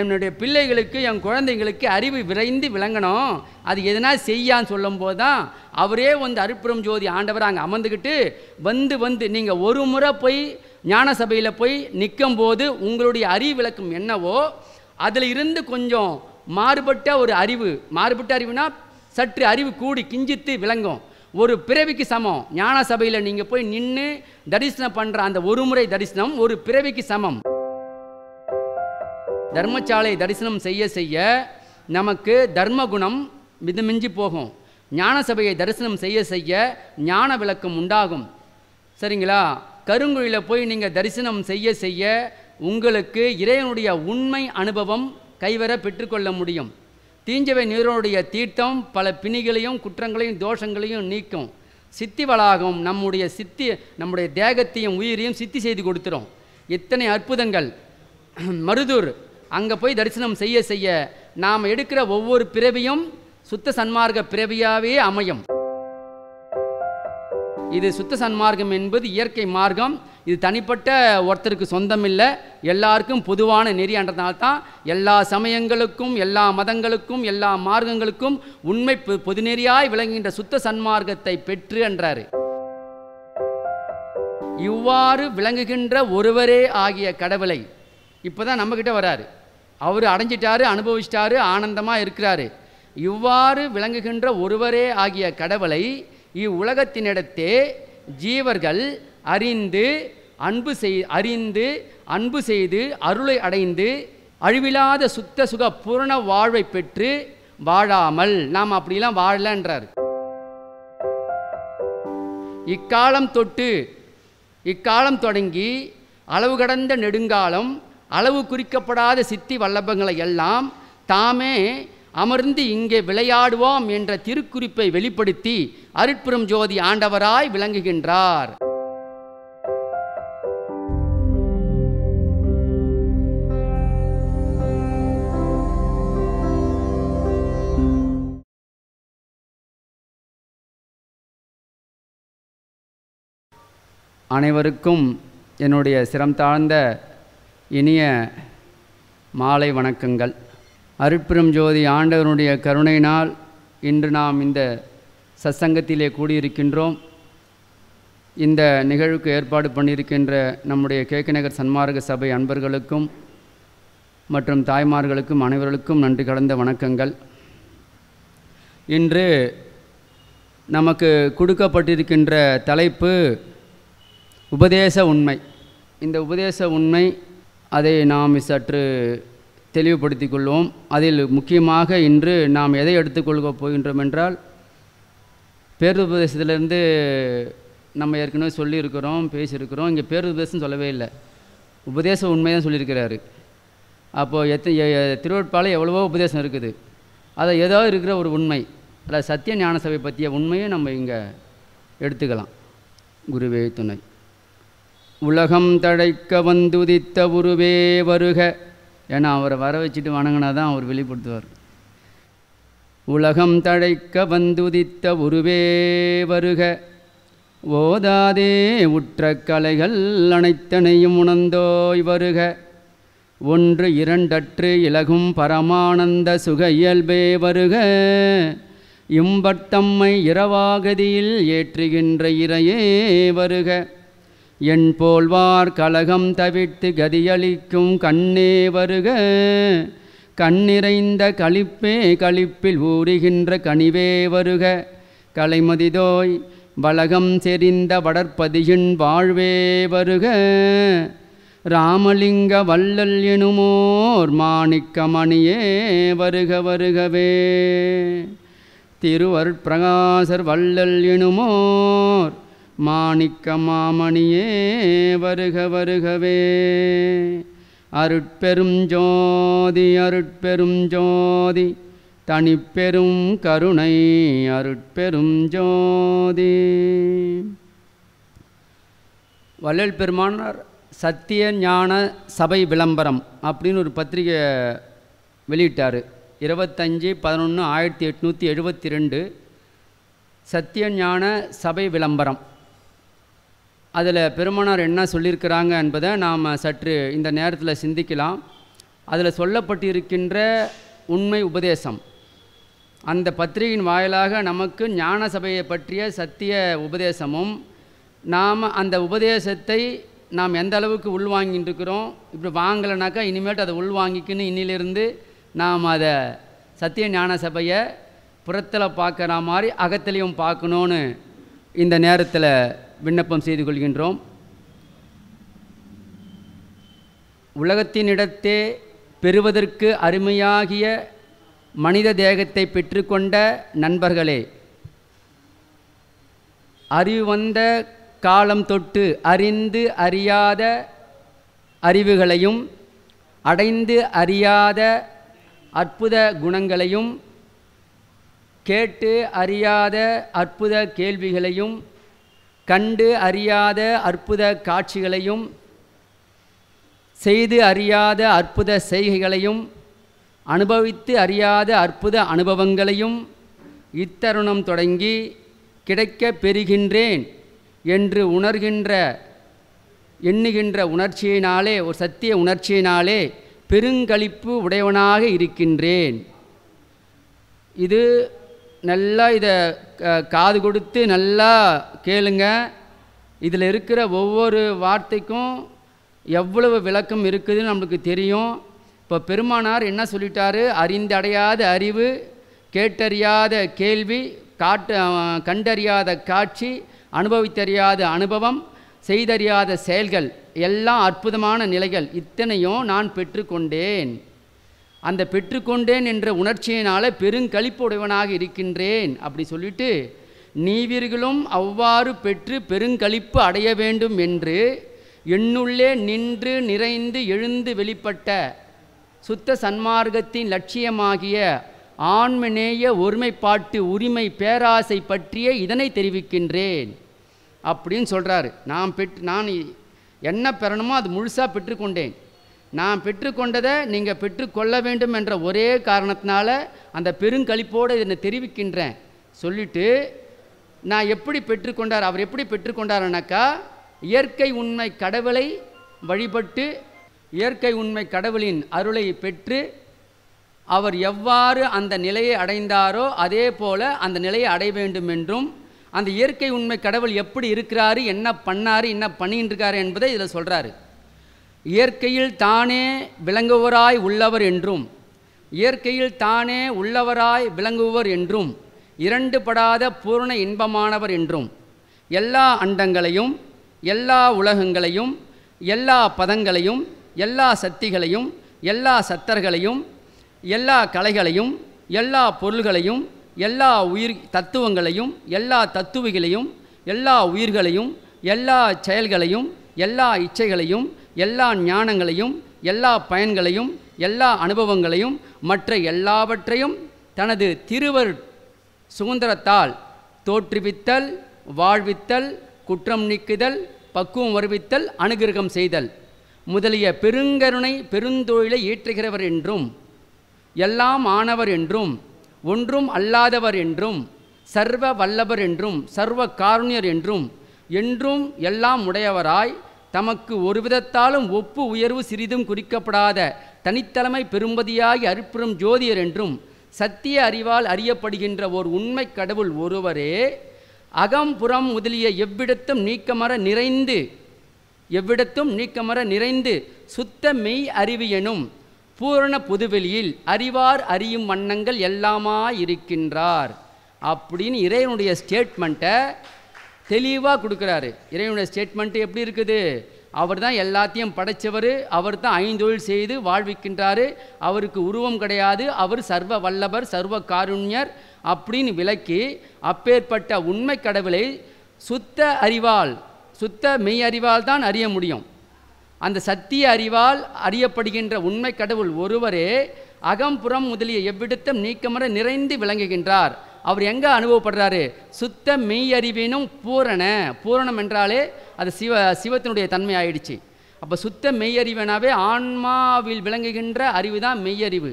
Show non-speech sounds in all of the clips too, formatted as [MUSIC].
என்னுடைய பிள்ளைகளுக்கு என் குழந்தைங்களுக்கு அறிவு விரைந்து விளங்கணும் அது எதனா செய்யான்னு சொல்லும்போது தான் அவரே வந்து அருப்புறம் ஜோதி ஆண்டவர் அங்கே அமர்ந்துக்கிட்டு வந்து வந்து நீங்கள் ஒரு முறை போய் ஞான சபையில் போய் நிற்கும் போது உங்களுடைய அறிவு விளக்கம் என்னவோ அதில் இருந்து கொஞ்சம் மாறுபட்ட ஒரு அறிவு மாறுபட்ட அறிவுனா சற்று அறிவு கூடி கிஞ்சித்து விளங்கும் ஒரு பிறவிக்கு சமம் ஞான சபையில் நீங்கள் போய் நின்று தரிசனம் பண்ணுற அந்த ஒரு முறை தரிசனம் ஒரு பிறவிக்கு சமம் தர்மசாலை தரிசனம் செய்ய செய்ய நமக்கு தர்மகுணம் மிதமிஞ்சி போகும் ஞான சபையை தரிசனம் செய்ய செய்ய ஞான விளக்கம் உண்டாகும் சரிங்களா கருங்குழியில் போய் நீங்கள் தரிசனம் செய்ய செய்ய உங்களுக்கு இறைவனுடைய உண்மை அனுபவம் கைவர பெற்றுக்கொள்ள முடியும் தீஞ்சவை நீரனுடைய தீர்த்தம் பல பிணிகளையும் குற்றங்களையும் தோஷங்களையும் நீக்கும் சித்தி வளாகம் நம்முடைய சித்தி நம்முடைய தேகத்தையும் உயிரையும் சித்தி செய்து கொடுத்துரும் எத்தனை அற்புதங்கள் மருதூர் அங்கே போய் தரிசனம் செய்ய செய்ய நாம் எடுக்கிற ஒவ்வொரு பிறவியும் சுத்த சன்மார்க்க பிறவியாகவே அமையும் இது சுத்த சன்மார்க்கம் என்பது இயற்கை மார்க்கம் இது தனிப்பட்ட ஒருத்தருக்கு சொந்தம் இல்லை எல்லாருக்கும் பொதுவான நெறி என்றதுனால்தான் எல்லா சமயங்களுக்கும் எல்லா மதங்களுக்கும் எல்லா மார்க்கங்களுக்கும் உண்மை பொதுநெறியாய் விளங்குகின்ற சுத்த சன்மார்க்கத்தை பெற்று என்றார் இவ்வாறு விளங்குகின்ற ஒருவரே ஆகிய கடவுளை இப்போதான் நம்மக்கிட்ட வராரு அவர் அடைஞ்சிட்டாரு அனுபவிச்சிட்டாரு ஆனந்தமாக இருக்கிறாரு இவ்வாறு விளங்குகின்ற ஒருவரே ஆகிய கடவுளை இவ்வுலகத்தினிடத்தே ஜீவர்கள் அறிந்து அன்பு செய் அறிந்து அன்பு செய்து அருளை அடைந்து அழிவில்லாத சுத்த சுக பூரண வாழ்வை பெற்று வாழாமல் நாம் அப்படிலாம் வாழலன்றார் இக்காலம் தொட்டு இக்காலம் தொடங்கி அளவு கடந்த நெடுங்காலம் அளவு குறிக்கப்படாத சித்தி வல்லபங்களை எல்லாம் தாமே அமர்ந்து இங்கே விளையாடுவோம் என்ற திருக்குறிப்பை வெளிப்படுத்தி அருட்புறம் ஜோதி ஆண்டவராய் விளங்குகின்றார் அனைவருக்கும் என்னுடைய சிரம் தாழ்ந்த இனிய மாலை வணக்கங்கள் அருப்பிரம் ஜோதி ஆண்டவனுடைய கருணையினால் இன்று நாம் இந்த சசங்கத்திலே கூடியிருக்கின்றோம் இந்த நிகழ்வுக்கு ஏற்பாடு பண்ணியிருக்கின்ற நம்முடைய கேக்கு நகர் சன்மார்க்க சபை அன்பர்களுக்கும் மற்றும் தாய்மார்களுக்கும் அனைவர்களுக்கும் நன்றி கலந்த வணக்கங்கள் இன்று நமக்கு கொடுக்கப்பட்டிருக்கின்ற தலைப்பு உபதேச உண்மை இந்த உபதேச உண்மை அதை நாம் சற்று தெளிவுபடுத்திக் கொள்வோம் அதில் முக்கியமாக இன்று நாம் எதை எடுத்துக்கொள்க போகின்றோம் என்றால் பிரதேசத்திலிருந்து நம்ம ஏற்கனவே சொல்லியிருக்கிறோம் பேசியிருக்கிறோம் இங்கே பிரதேசம் சொல்லவே இல்லை உபதேச உண்மை தான் சொல்லியிருக்கிறாரு அப்போது எத்த திருவட்பாவில் எவ்வளவோ உபதேசம் இருக்குது அதை ஏதாவது இருக்கிற ஒரு உண்மை அதில் சத்திய ஞான சபை பற்றிய உண்மையை நம்ம இங்கே எடுத்துக்கலாம் குருவே துணை உலகம் தழைக்க வந்துதித்த உருவே வருக ஏன்னா அவரை வர வச்சுட்டு வணங்கினா தான் அவர் வெளிப்படுத்துவார் உலகம் தழைக்க வந்துதித்த உருவே வருக ஓதாதே உற்ற கலைகள் அனைத்தனையும் உணர்ந்தோய் வருக ஒன்று இரண்டற்று இலகும் பரமானந்த சுக இயல்பே வருக இம்பட்டம்மை இரவாகதியில் ஏற்றுகின்ற இறையே வருக என் போல்வார் கலகம் தவிர்த்து கதியளிக்கும் கண்ணே வருக கண்ணிறைந்த களிப்பே களிப்பில் ஊறுகின்ற கனிவே வருக கலைமதிதோய் வலகம் செறிந்த வடற்பதியின் வாழ்வே வருக ராமலிங்க வல்லல் எனுமோர் மாணிக்கமணியே வருக வருகவே திருவற்பிரகாசர் வல்லல் எனுமோர் மாணிக்க மாமணியே வருக வருகவே அருட்பெரும் ஜோதி அருட்பெரும் ஜோதி தனிப்பெரும் கருணை அருட்பெரும் ஜோதி வள்ளல் பெருமானார் சத்திய ஞான சபை விளம்பரம் அப்படின்னு ஒரு பத்திரிகை வெளியிட்டார் இருபத்தஞ்சி பதினொன்று ஆயிரத்தி எட்நூற்றி எழுபத்தி ரெண்டு சத்திய ஞான சபை விளம்பரம் அதில் பெருமானார் என்ன சொல்லியிருக்கிறாங்க என்பதை நாம் சற்று இந்த நேரத்தில் சிந்திக்கலாம் அதில் சொல்லப்பட்டிருக்கின்ற உண்மை உபதேசம் அந்த பத்திரிகையின் வாயிலாக நமக்கு ஞான சபையை பற்றிய சத்திய உபதேசமும் நாம் அந்த உபதேசத்தை நாம் எந்த அளவுக்கு உள்வாங்கிட்டு இருக்கிறோம் இப்படி வாங்கலைனாக்கா இனிமேட்டு அதை உள்வாங்கிக்கின்னு இன்னிலிருந்து நாம் அதை சத்திய ஞான சபையை புறத்தில் பார்க்குற மாதிரி அகத்திலையும் பார்க்கணுன்னு இந்த நேரத்தில் விண்ணப்பம் செய்து கொள்கின்றோம் உலகத்தினிடத்தே பெறுவதற்கு அருமையாகிய மனித தேகத்தை பெற்றுக்கொண்ட நண்பர்களே அறிவு வந்த காலம் தொட்டு அறிந்து அறியாத அறிவுகளையும் அடைந்து அறியாத அற்புத குணங்களையும் கேட்டு அறியாத அற்புத கேள்விகளையும் கண்டு அறியாத அற்புத காட்சிகளையும் செய்து அறியாத அற்புத செய்கைகளையும் அனுபவித்து அறியாத அற்புத அனுபவங்களையும் இத்தருணம் தொடங்கி கிடைக்க பெறுகின்றேன் என்று உணர்கின்ற எண்ணுகின்ற உணர்ச்சியினாலே ஒரு சத்திய உணர்ச்சியினாலே பெருங்களிப்பு உடையவனாக இருக்கின்றேன் இது நல்லா இதை காது கொடுத்து நல்லா கேளுங்க இதில் இருக்கிற ஒவ்வொரு வார்த்தைக்கும் எவ்வளவு விளக்கம் இருக்குதுன்னு நம்மளுக்கு தெரியும் இப்போ பெருமானார் என்ன சொல்லிட்டாரு அறிந்தடையாத அறிவு கேட்டறியாத கேள்வி காட்டு கண்டறியாத காட்சி அனுபவித்தறியாத அனுபவம் செய்தறியாத செயல்கள் எல்லாம் அற்புதமான நிலைகள் இத்தனையும் நான் பெற்றுக்கொண்டேன் அந்த பெற்றுக்கொண்டேன் என்ற உணர்ச்சியினால் பெருங்கழிப்புடையவனாக இருக்கின்றேன் அப்படி சொல்லிட்டு நீவிர்களும் அவ்வாறு பெற்று பெருங்கழிப்பு அடைய வேண்டும் என்று என்னுள்ளே நின்று நிறைந்து எழுந்து வெளிப்பட்ட சுத்த சன்மார்க்கத்தின் லட்சியமாகிய ஆண்மநேய ஒருமைப்பாட்டு உரிமை பேராசை பற்றிய இதனை தெரிவிக்கின்றேன் அப்படின்னு சொல்கிறாரு நான் பெற்று நான் என்ன பெறணுமோ அது முழுசாக பெற்றுக்கொண்டேன் நான் பெற்றுக்கொண்டதை நீங்கள் பெற்றுக்கொள்ள வேண்டும் என்ற ஒரே காரணத்தினால அந்த பெருங்கழிப்போடு இதனை தெரிவிக்கின்றேன் சொல்லிவிட்டு நான் எப்படி பெற்றுக்கொண்டார் அவர் எப்படி பெற்றுக்கொண்டார்னாக்கா இயற்கை உண்மை கடவுளை வழிபட்டு இயற்கை உண்மை கடவுளின் அருளை பெற்று அவர் எவ்வாறு அந்த நிலையை அடைந்தாரோ அதே போல் அந்த நிலையை அடைய வேண்டும் என்றும் அந்த இயற்கை உண்மை கடவுள் எப்படி இருக்கிறாரு என்ன பண்ணார் என்ன பண்ணிகிட்டு இருக்காரு என்பதை இதில் சொல்கிறாரு இயற்கையில் தானே விளங்குவராய் உள்ளவர் என்றும் இயற்கையில் தானே உள்ளவராய் விளங்குவர் என்றும் இரண்டு படாத பூர்ண இன்பமானவர் என்றும் எல்லா அண்டங்களையும் எல்லா உலகங்களையும் எல்லா பதங்களையும் எல்லா சக்திகளையும் எல்லா சத்தர்களையும் எல்லா கலைகளையும் எல்லா பொருள்களையும் எல்லா உயிர் தத்துவங்களையும் எல்லா தத்துவிகளையும் எல்லா உயிர்களையும் எல்லா செயல்களையும் எல்லா இச்சைகளையும் எல்லா ஞானங்களையும் எல்லா பயன்களையும் எல்லா அனுபவங்களையும் மற்ற எல்லாவற்றையும் தனது திருவர் சுதந்திரத்தால் தோற்றுவித்தல் வாழ்வித்தல் குற்றம் நீக்குதல் பக்குவம் வருவித்தல் அனுகிரகம் செய்தல் முதலிய பெருங்கருணை பெருந்தொழிலை ஏற்றுகிறவர் என்றும் எல்லாம் ஆனவர் என்றும் ஒன்றும் அல்லாதவர் என்றும் சர்வ வல்லவர் என்றும் சர்வ காரணியர் என்றும் என்றும் எல்லாம் உடையவராய் தமக்கு ஒரு விதத்தாலும் ஒப்பு உயர்வு சிறிதும் குறிக்கப்படாத தனித்தலைமை பெரும்பதியாகி அறுப்புறும் ஜோதியர் என்றும் சத்திய அறிவால் அறியப்படுகின்ற ஓர் உண்மை கடவுள் ஒருவரே அகம்புறம் முதலிய எவ்விடத்தும் நீக்கமர நிறைந்து எவ்விடத்தும் நீக்கமர நிறைந்து சுத்த மெய் அறிவியனும் பூரண புதுவெளியில் அறிவார் அறியும் வண்ணங்கள் எல்லாமாயிருக்கின்றார் அப்படின்னு இறைவனுடைய ஸ்டேட்மெண்ட்டை தெளிவாக கொடுக்குறாரு இறைவனுடைய ஸ்டேட்மெண்ட்டு எப்படி இருக்குது அவர் தான் எல்லாத்தையும் படைத்தவர் அவர் தான் ஐந்தொழில் செய்து வாழ்விக்கின்றார் அவருக்கு உருவம் கிடையாது அவர் சர்வ வல்லவர் சர்வ காருண்யர் அப்படின்னு விளக்கி அப்பேற்பட்ட உண்மை கடவுளை சுத்த அறிவால் சுத்த மெய் அறிவால் தான் அறிய முடியும் அந்த சத்திய அறிவால் அறியப்படுகின்ற உண்மை கடவுள் ஒருவரே அகம்புறம் முதலிய எவ்விடத்தும் நீக்கமர நிறைந்து விளங்குகின்றார் அவர் எங்கே அனுபவப்படுறாரு சுத்த மெய்யறிவினும் பூரண பூரணம் என்றாலே அது சிவ சிவத்தினுடைய தன்மை ஆயிடுச்சு அப்போ சுத்த மெய்யறிவனாவே ஆன்மாவில் விளங்குகின்ற அறிவு தான் மெய்யறிவு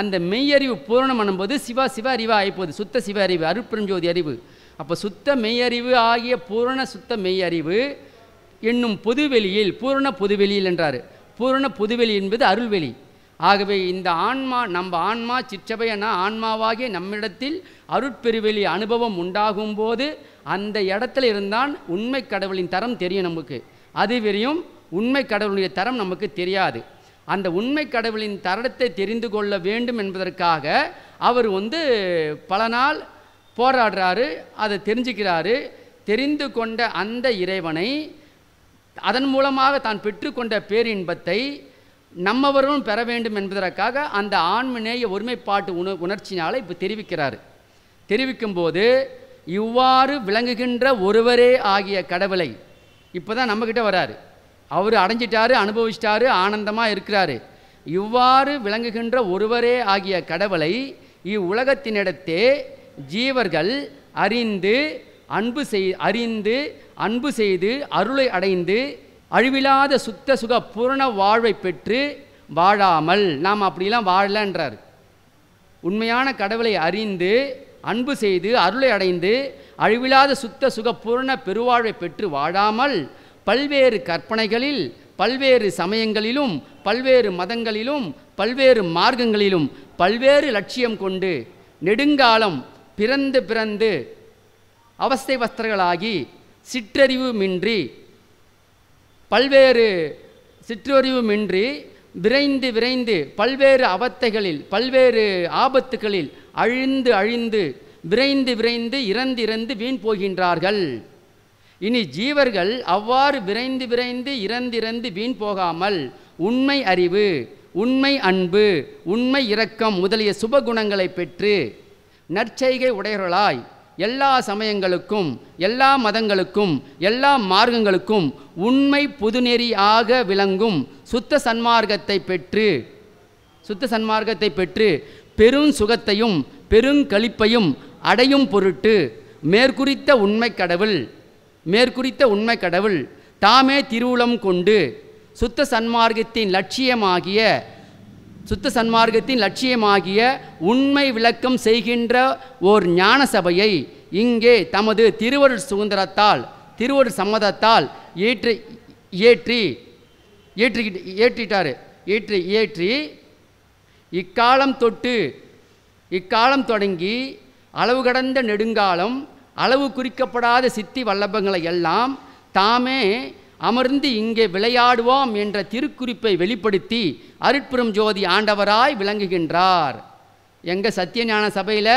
அந்த மெய்யறிவு பூரணம் பண்ணும்போது சிவா சிவ அறிவு ஆகிப்போகுது சுத்த சிவ அறிவு அருப்பிரஞ்சோதி அறிவு அப்போ சுத்த மெய்யறிவு ஆகிய பூரண சுத்த மெய்யறிவு என்னும் பொதுவெளியில் பூரண பொதுவெளியில் என்றார் பூரண பொதுவெளி என்பது அருள்வெளி ஆகவே இந்த ஆன்மா நம்ம ஆன்மா என ஆன்மாவாகிய நம்மிடத்தில் அருட்பெருவெளி அனுபவம் உண்டாகும் போது அந்த இடத்துல இருந்தான் உண்மை கடவுளின் தரம் தெரியும் நமக்கு அது வெறியும் உண்மை கடவுளுடைய தரம் நமக்கு தெரியாது அந்த உண்மை கடவுளின் தரத்தை தெரிந்து கொள்ள வேண்டும் என்பதற்காக அவர் வந்து பல நாள் போராடுறாரு அதை தெரிஞ்சுக்கிறாரு தெரிந்து கொண்ட அந்த இறைவனை அதன் மூலமாக தான் பெற்றுக்கொண்ட பேரின்பத்தை நம்மவரும் பெற வேண்டும் என்பதற்காக அந்த ஆண்மநேய ஒருமைப்பாட்டு உணர்ச்சினால் இப்போ தெரிவிக்கிறார் தெரிவிக்கும்போது இவ்வாறு விளங்குகின்ற ஒருவரே ஆகிய கடவுளை இப்போ தான் நம்மக்கிட்ட வராரு அவர் அடைஞ்சிட்டாரு அனுபவிச்சிட்டாரு ஆனந்தமாக இருக்கிறாரு இவ்வாறு விளங்குகின்ற ஒருவரே ஆகிய கடவுளை இவ்வுலகத்தினிடத்தே ஜீவர்கள் அறிந்து அன்பு செய் அறிந்து அன்பு செய்து அருளை அடைந்து அழிவில்லாத சுத்த சுக பூரண வாழ்வை பெற்று வாழாமல் நாம் அப்படிலாம் வாழலன்றார் உண்மையான கடவுளை அறிந்து அன்பு செய்து அருளை அடைந்து அழிவில்லாத சுத்த சுகபூர்ண பெருவாழ்வை பெற்று வாழாமல் பல்வேறு கற்பனைகளில் பல்வேறு சமயங்களிலும் பல்வேறு மதங்களிலும் பல்வேறு மார்க்கங்களிலும் பல்வேறு லட்சியம் கொண்டு நெடுங்காலம் பிறந்து பிறந்து அவஸ்தை வஸ்திரர்களாகி சிற்றறிவுமின்றி பல்வேறு சிற்றறிவுமின்றி விரைந்து விரைந்து பல்வேறு அவத்தைகளில் பல்வேறு ஆபத்துகளில் அழிந்து அழிந்து விரைந்து விரைந்து இறந்து இறந்து வீண் போகின்றார்கள் இனி ஜீவர்கள் அவ்வாறு விரைந்து விரைந்து இறந்திறந்து வீண் போகாமல் உண்மை அறிவு உண்மை அன்பு உண்மை இரக்கம் முதலிய சுபகுணங்களை பெற்று நற்செய்கை உடையவர்களாய் எல்லா சமயங்களுக்கும் எல்லா மதங்களுக்கும் எல்லா மார்க்கங்களுக்கும் உண்மை புதுநெறியாக விளங்கும் சுத்த சன்மார்க்கத்தை பெற்று சுத்த சன்மார்க்கத்தை பெற்று பெரும் சுகத்தையும் பெருங்கழிப்பையும் அடையும் பொருட்டு மேற்குறித்த உண்மை கடவுள் மேற்குறித்த உண்மை கடவுள் தாமே திருவுளம் கொண்டு சுத்த சன்மார்க்கத்தின் லட்சியமாகிய சுத்த சன்மார்க்கத்தின் லட்சியமாகிய உண்மை விளக்கம் செய்கின்ற ஓர் ஞான சபையை இங்கே தமது திருவருள் சுதந்திரத்தால் திருவருள் சம்மதத்தால் ஏற்றி இயற்றி ஏற்றிக்கிட்டு ஏற்றிட்டார் ஏற்றி ஏற்றி இக்காலம் தொட்டு இக்காலம் தொடங்கி அளவு கடந்த நெடுங்காலம் அளவு குறிக்கப்படாத சித்தி வல்லபங்களை எல்லாம் தாமே அமர்ந்து இங்கே விளையாடுவோம் என்ற திருக்குறிப்பை வெளிப்படுத்தி அருட்புறம் ஜோதி ஆண்டவராய் விளங்குகின்றார் எங்கள் சத்தியஞான சபையில்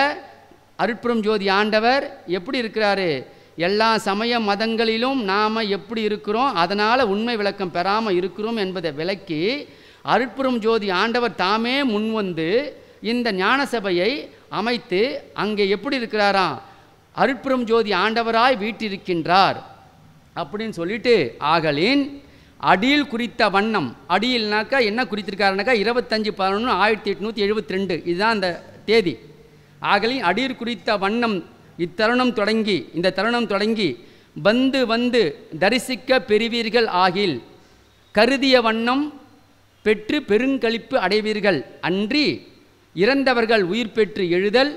அருட்புறம் ஜோதி ஆண்டவர் எப்படி இருக்கிறாரு எல்லா சமய மதங்களிலும் நாம் எப்படி இருக்கிறோம் அதனால் உண்மை விளக்கம் பெறாமல் இருக்கிறோம் என்பதை விளக்கி அருட்புறம் ஜோதி ஆண்டவர் தாமே முன்வந்து இந்த ஞான சபையை அமைத்து அங்கே எப்படி இருக்கிறாராம் அருட்புறம் ஜோதி ஆண்டவராய் வீட்டிருக்கின்றார் அப்படின்னு சொல்லிட்டு ஆகலின் அடியில் குறித்த வண்ணம் அடியில்னாக்கா என்ன குறித்திருக்காருனாக்கா இருபத்தஞ்சு பதினொன்று ஆயிரத்தி எட்நூற்றி எழுபத்தி ரெண்டு இதுதான் அந்த தேதி ஆகலின் அடியில் குறித்த வண்ணம் இத்தருணம் தொடங்கி இந்த தருணம் தொடங்கி வந்து வந்து தரிசிக்க பெறுவீர்கள் ஆகில் கருதிய வண்ணம் பெற்று பெருங்கழிப்பு அடைவீர்கள் அன்றி இறந்தவர்கள் உயிர் பெற்று எழுதல்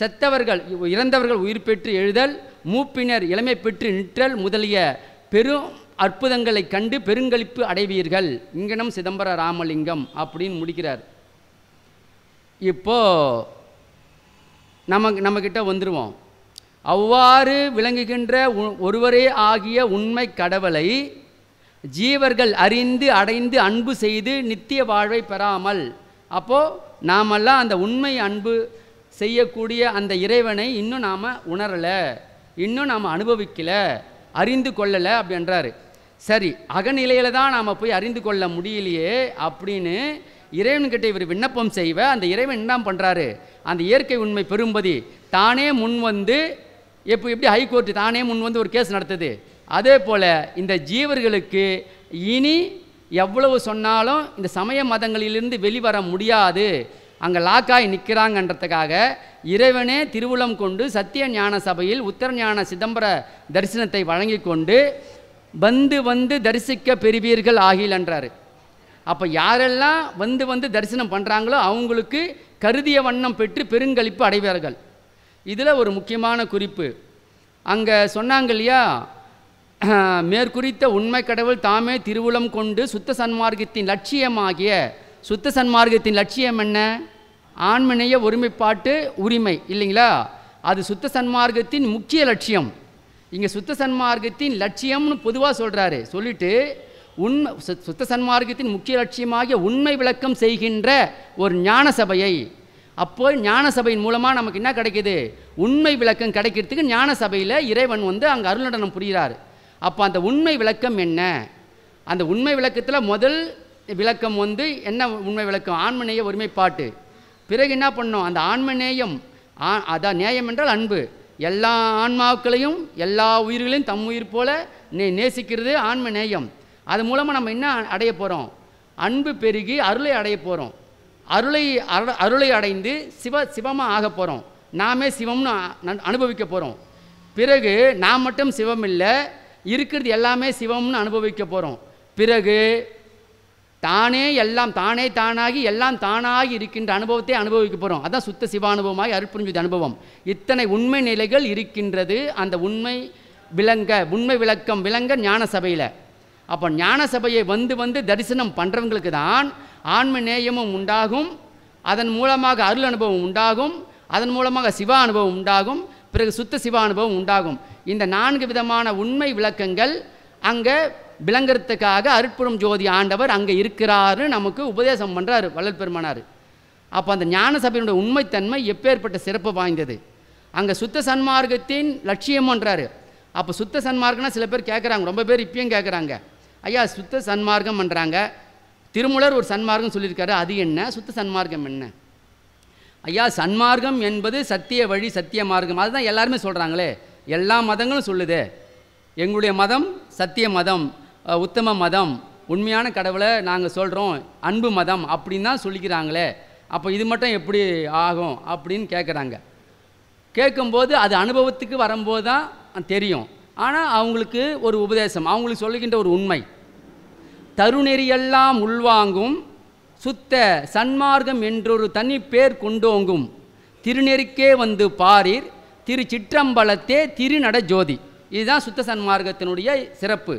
செத்தவர்கள் இறந்தவர்கள் உயிர் பெற்று எழுதல் மூப்பினர் இளமை பெற்று நிற்றல் முதலிய பெரும் அற்புதங்களை கண்டு பெருங்களிப்பு அடைவீர்கள் இங்கனம் சிதம்பர ராமலிங்கம் அப்படின்னு முடிக்கிறார் இப்போ நம்ம நம்மக்கிட்ட வந்துடுவோம் அவ்வாறு விளங்குகின்ற ஒருவரே ஆகிய உண்மை கடவுளை ஜீவர்கள் அறிந்து அடைந்து அன்பு செய்து நித்திய வாழ்வை பெறாமல் அப்போது நாமெல்லாம் அந்த உண்மை அன்பு செய்யக்கூடிய அந்த இறைவனை இன்னும் நாம் உணரலை இன்னும் நாம் அனுபவிக்கலை அறிந்து கொள்ளலை அப்படின்றாரு சரி அகநிலையில் தான் நாம் போய் அறிந்து கொள்ள முடியலையே அப்படின்னு இறைவன்கிட்ட இவர் விண்ணப்பம் செய்வ அந்த இறைவன் என்ன பண்ணுறாரு அந்த இயற்கை உண்மை பெரும்பதி தானே முன் வந்து எப்போ எப்படி ஹைகோர்ட்டு தானே முன் வந்து ஒரு கேஸ் நடத்துது அதே போல் இந்த ஜீவர்களுக்கு இனி எவ்வளவு சொன்னாலும் இந்த சமய மதங்களிலிருந்து வெளிவர முடியாது அங்கே லாக்காய் நிற்கிறாங்கன்றதுக்காக இறைவனே திருவுளம் கொண்டு சத்திய ஞான சபையில் உத்தரஞான சிதம்பர தரிசனத்தை வழங்கி கொண்டு வந்து வந்து தரிசிக்க பெறுவீர்கள் ஆகிலன்றார் அப்போ யாரெல்லாம் வந்து வந்து தரிசனம் பண்ணுறாங்களோ அவங்களுக்கு கருதிய வண்ணம் பெற்று பெருங்களிப்பு அடைவார்கள் இதில் ஒரு முக்கியமான குறிப்பு அங்கே சொன்னாங்க இல்லையா மேற்குறித்த உண்மை கடவுள் தாமே திருவுளம் கொண்டு சுத்த சன்மார்க்கத்தின் லட்சியமாகிய சுத்த சன்மார்க்கத்தின் லட்சியம் என்ன ஆண்மநேய ஒருமைப்பாட்டு உரிமை இல்லைங்களா அது சுத்த சன்மார்க்கத்தின் முக்கிய லட்சியம் இங்கே சுத்த சன்மார்க்கத்தின் லட்சியம்னு பொதுவாக சொல்கிறாரு சொல்லிட்டு உண்மை சுத்த சன்மார்க்கத்தின் முக்கிய லட்சியமாகிய உண்மை விளக்கம் செய்கின்ற ஒரு ஞான சபையை அப்போ ஞான சபையின் மூலமாக நமக்கு என்ன கிடைக்கிது உண்மை விளக்கம் கிடைக்கிறதுக்கு ஞான சபையில் இறைவன் வந்து அங்கே அருள்நடனம் புரிகிறார் அப்போ அந்த உண்மை விளக்கம் என்ன அந்த உண்மை விளக்கத்தில் முதல் விளக்கம் வந்து என்ன உண்மை விளக்கம் ஆண்மநேய ஒருமைப்பாட்டு பிறகு என்ன பண்ணோம் அந்த ஆன்ம நேயம் ஆ அதான் நேயம் என்றால் அன்பு எல்லா ஆன்மாக்களையும் எல்லா உயிர்களையும் தம் உயிர் போல நே நேசிக்கிறது ஆன்ம நேயம் அது மூலமாக நம்ம என்ன அடைய போகிறோம் அன்பு பெருகி அருளை அடைய போகிறோம் அருளை அருளை அடைந்து சிவ சிவமாக ஆக போகிறோம் நாமே சிவம்னு அனுபவிக்க போகிறோம் பிறகு நான் மட்டும் சிவம் இல்லை இருக்கிறது எல்லாமே சிவம்னு அனுபவிக்க போகிறோம் பிறகு தானே எல்லாம் தானே தானாகி எல்லாம் தானாகி இருக்கின்ற அனுபவத்தை அனுபவிக்க போகிறோம் அதான் சுத்த சிவானுபவமாக அருப்புரிஞ்சுதி அனுபவம் இத்தனை உண்மை நிலைகள் இருக்கின்றது அந்த உண்மை விளங்க உண்மை விளக்கம் விளங்க ஞான சபையில் அப்போ ஞான சபையை வந்து வந்து தரிசனம் பண்ணுறவங்களுக்கு தான் ஆன்ம நேயமும் உண்டாகும் அதன் மூலமாக அருள் அனுபவம் உண்டாகும் அதன் மூலமாக சிவா அனுபவம் உண்டாகும் பிறகு சுத்த சிவா அனுபவம் உண்டாகும் இந்த நான்கு விதமான உண்மை விளக்கங்கள் அங்கே விளங்குறதுக்காக அருட்புறம் ஜோதி ஆண்டவர் அங்கே இருக்கிறாரு நமக்கு உபதேசம் பண்ணுறாரு வள்ளல் பெருமானார் அப்போ அந்த ஞான சபையினுடைய உண்மைத்தன்மை எப்பேற்பட்ட சிறப்பு வாய்ந்தது அங்கே சுத்த சன்மார்க்கத்தின் லட்சியம்ன்றாரு அப்போ சுத்த சன்மார்க்கம்னா சில பேர் கேட்குறாங்க ரொம்ப பேர் இப்பயும் கேட்குறாங்க ஐயா சுத்த சன்மார்க்கம் பண்ணுறாங்க திருமுலர் ஒரு சன்மார்க்கம் சொல்லியிருக்காரு அது என்ன சுத்த சன்மார்க்கம் என்ன ஐயா சன்மார்க்கம் என்பது சத்திய வழி சத்திய மார்க்கம் அதுதான் எல்லாருமே சொல்கிறாங்களே எல்லா மதங்களும் சொல்லுது எங்களுடைய மதம் சத்திய மதம் உத்தம மதம் உண்மையான கடவுளை நாங்கள் சொல்கிறோம் அன்பு மதம் அப்படின்னு தான் சொல்லிக்கிறாங்களே அப்போ இது மட்டும் எப்படி ஆகும் அப்படின்னு கேட்குறாங்க கேட்கும்போது அது அனுபவத்துக்கு வரும்போது தான் தெரியும் ஆனால் அவங்களுக்கு ஒரு உபதேசம் அவங்களுக்கு சொல்லுகின்ற ஒரு உண்மை தருநெறியெல்லாம் உள்வாங்கும் சுத்த சன்மார்க்கம் என்றொரு தனி பேர் கொண்டோங்கும் திருநெறிக்கே வந்து பாரீர் திரு சிற்றம்பலத்தே திருநட ஜோதி இதுதான் சுத்த சன்மார்க்கத்தினுடைய சிறப்பு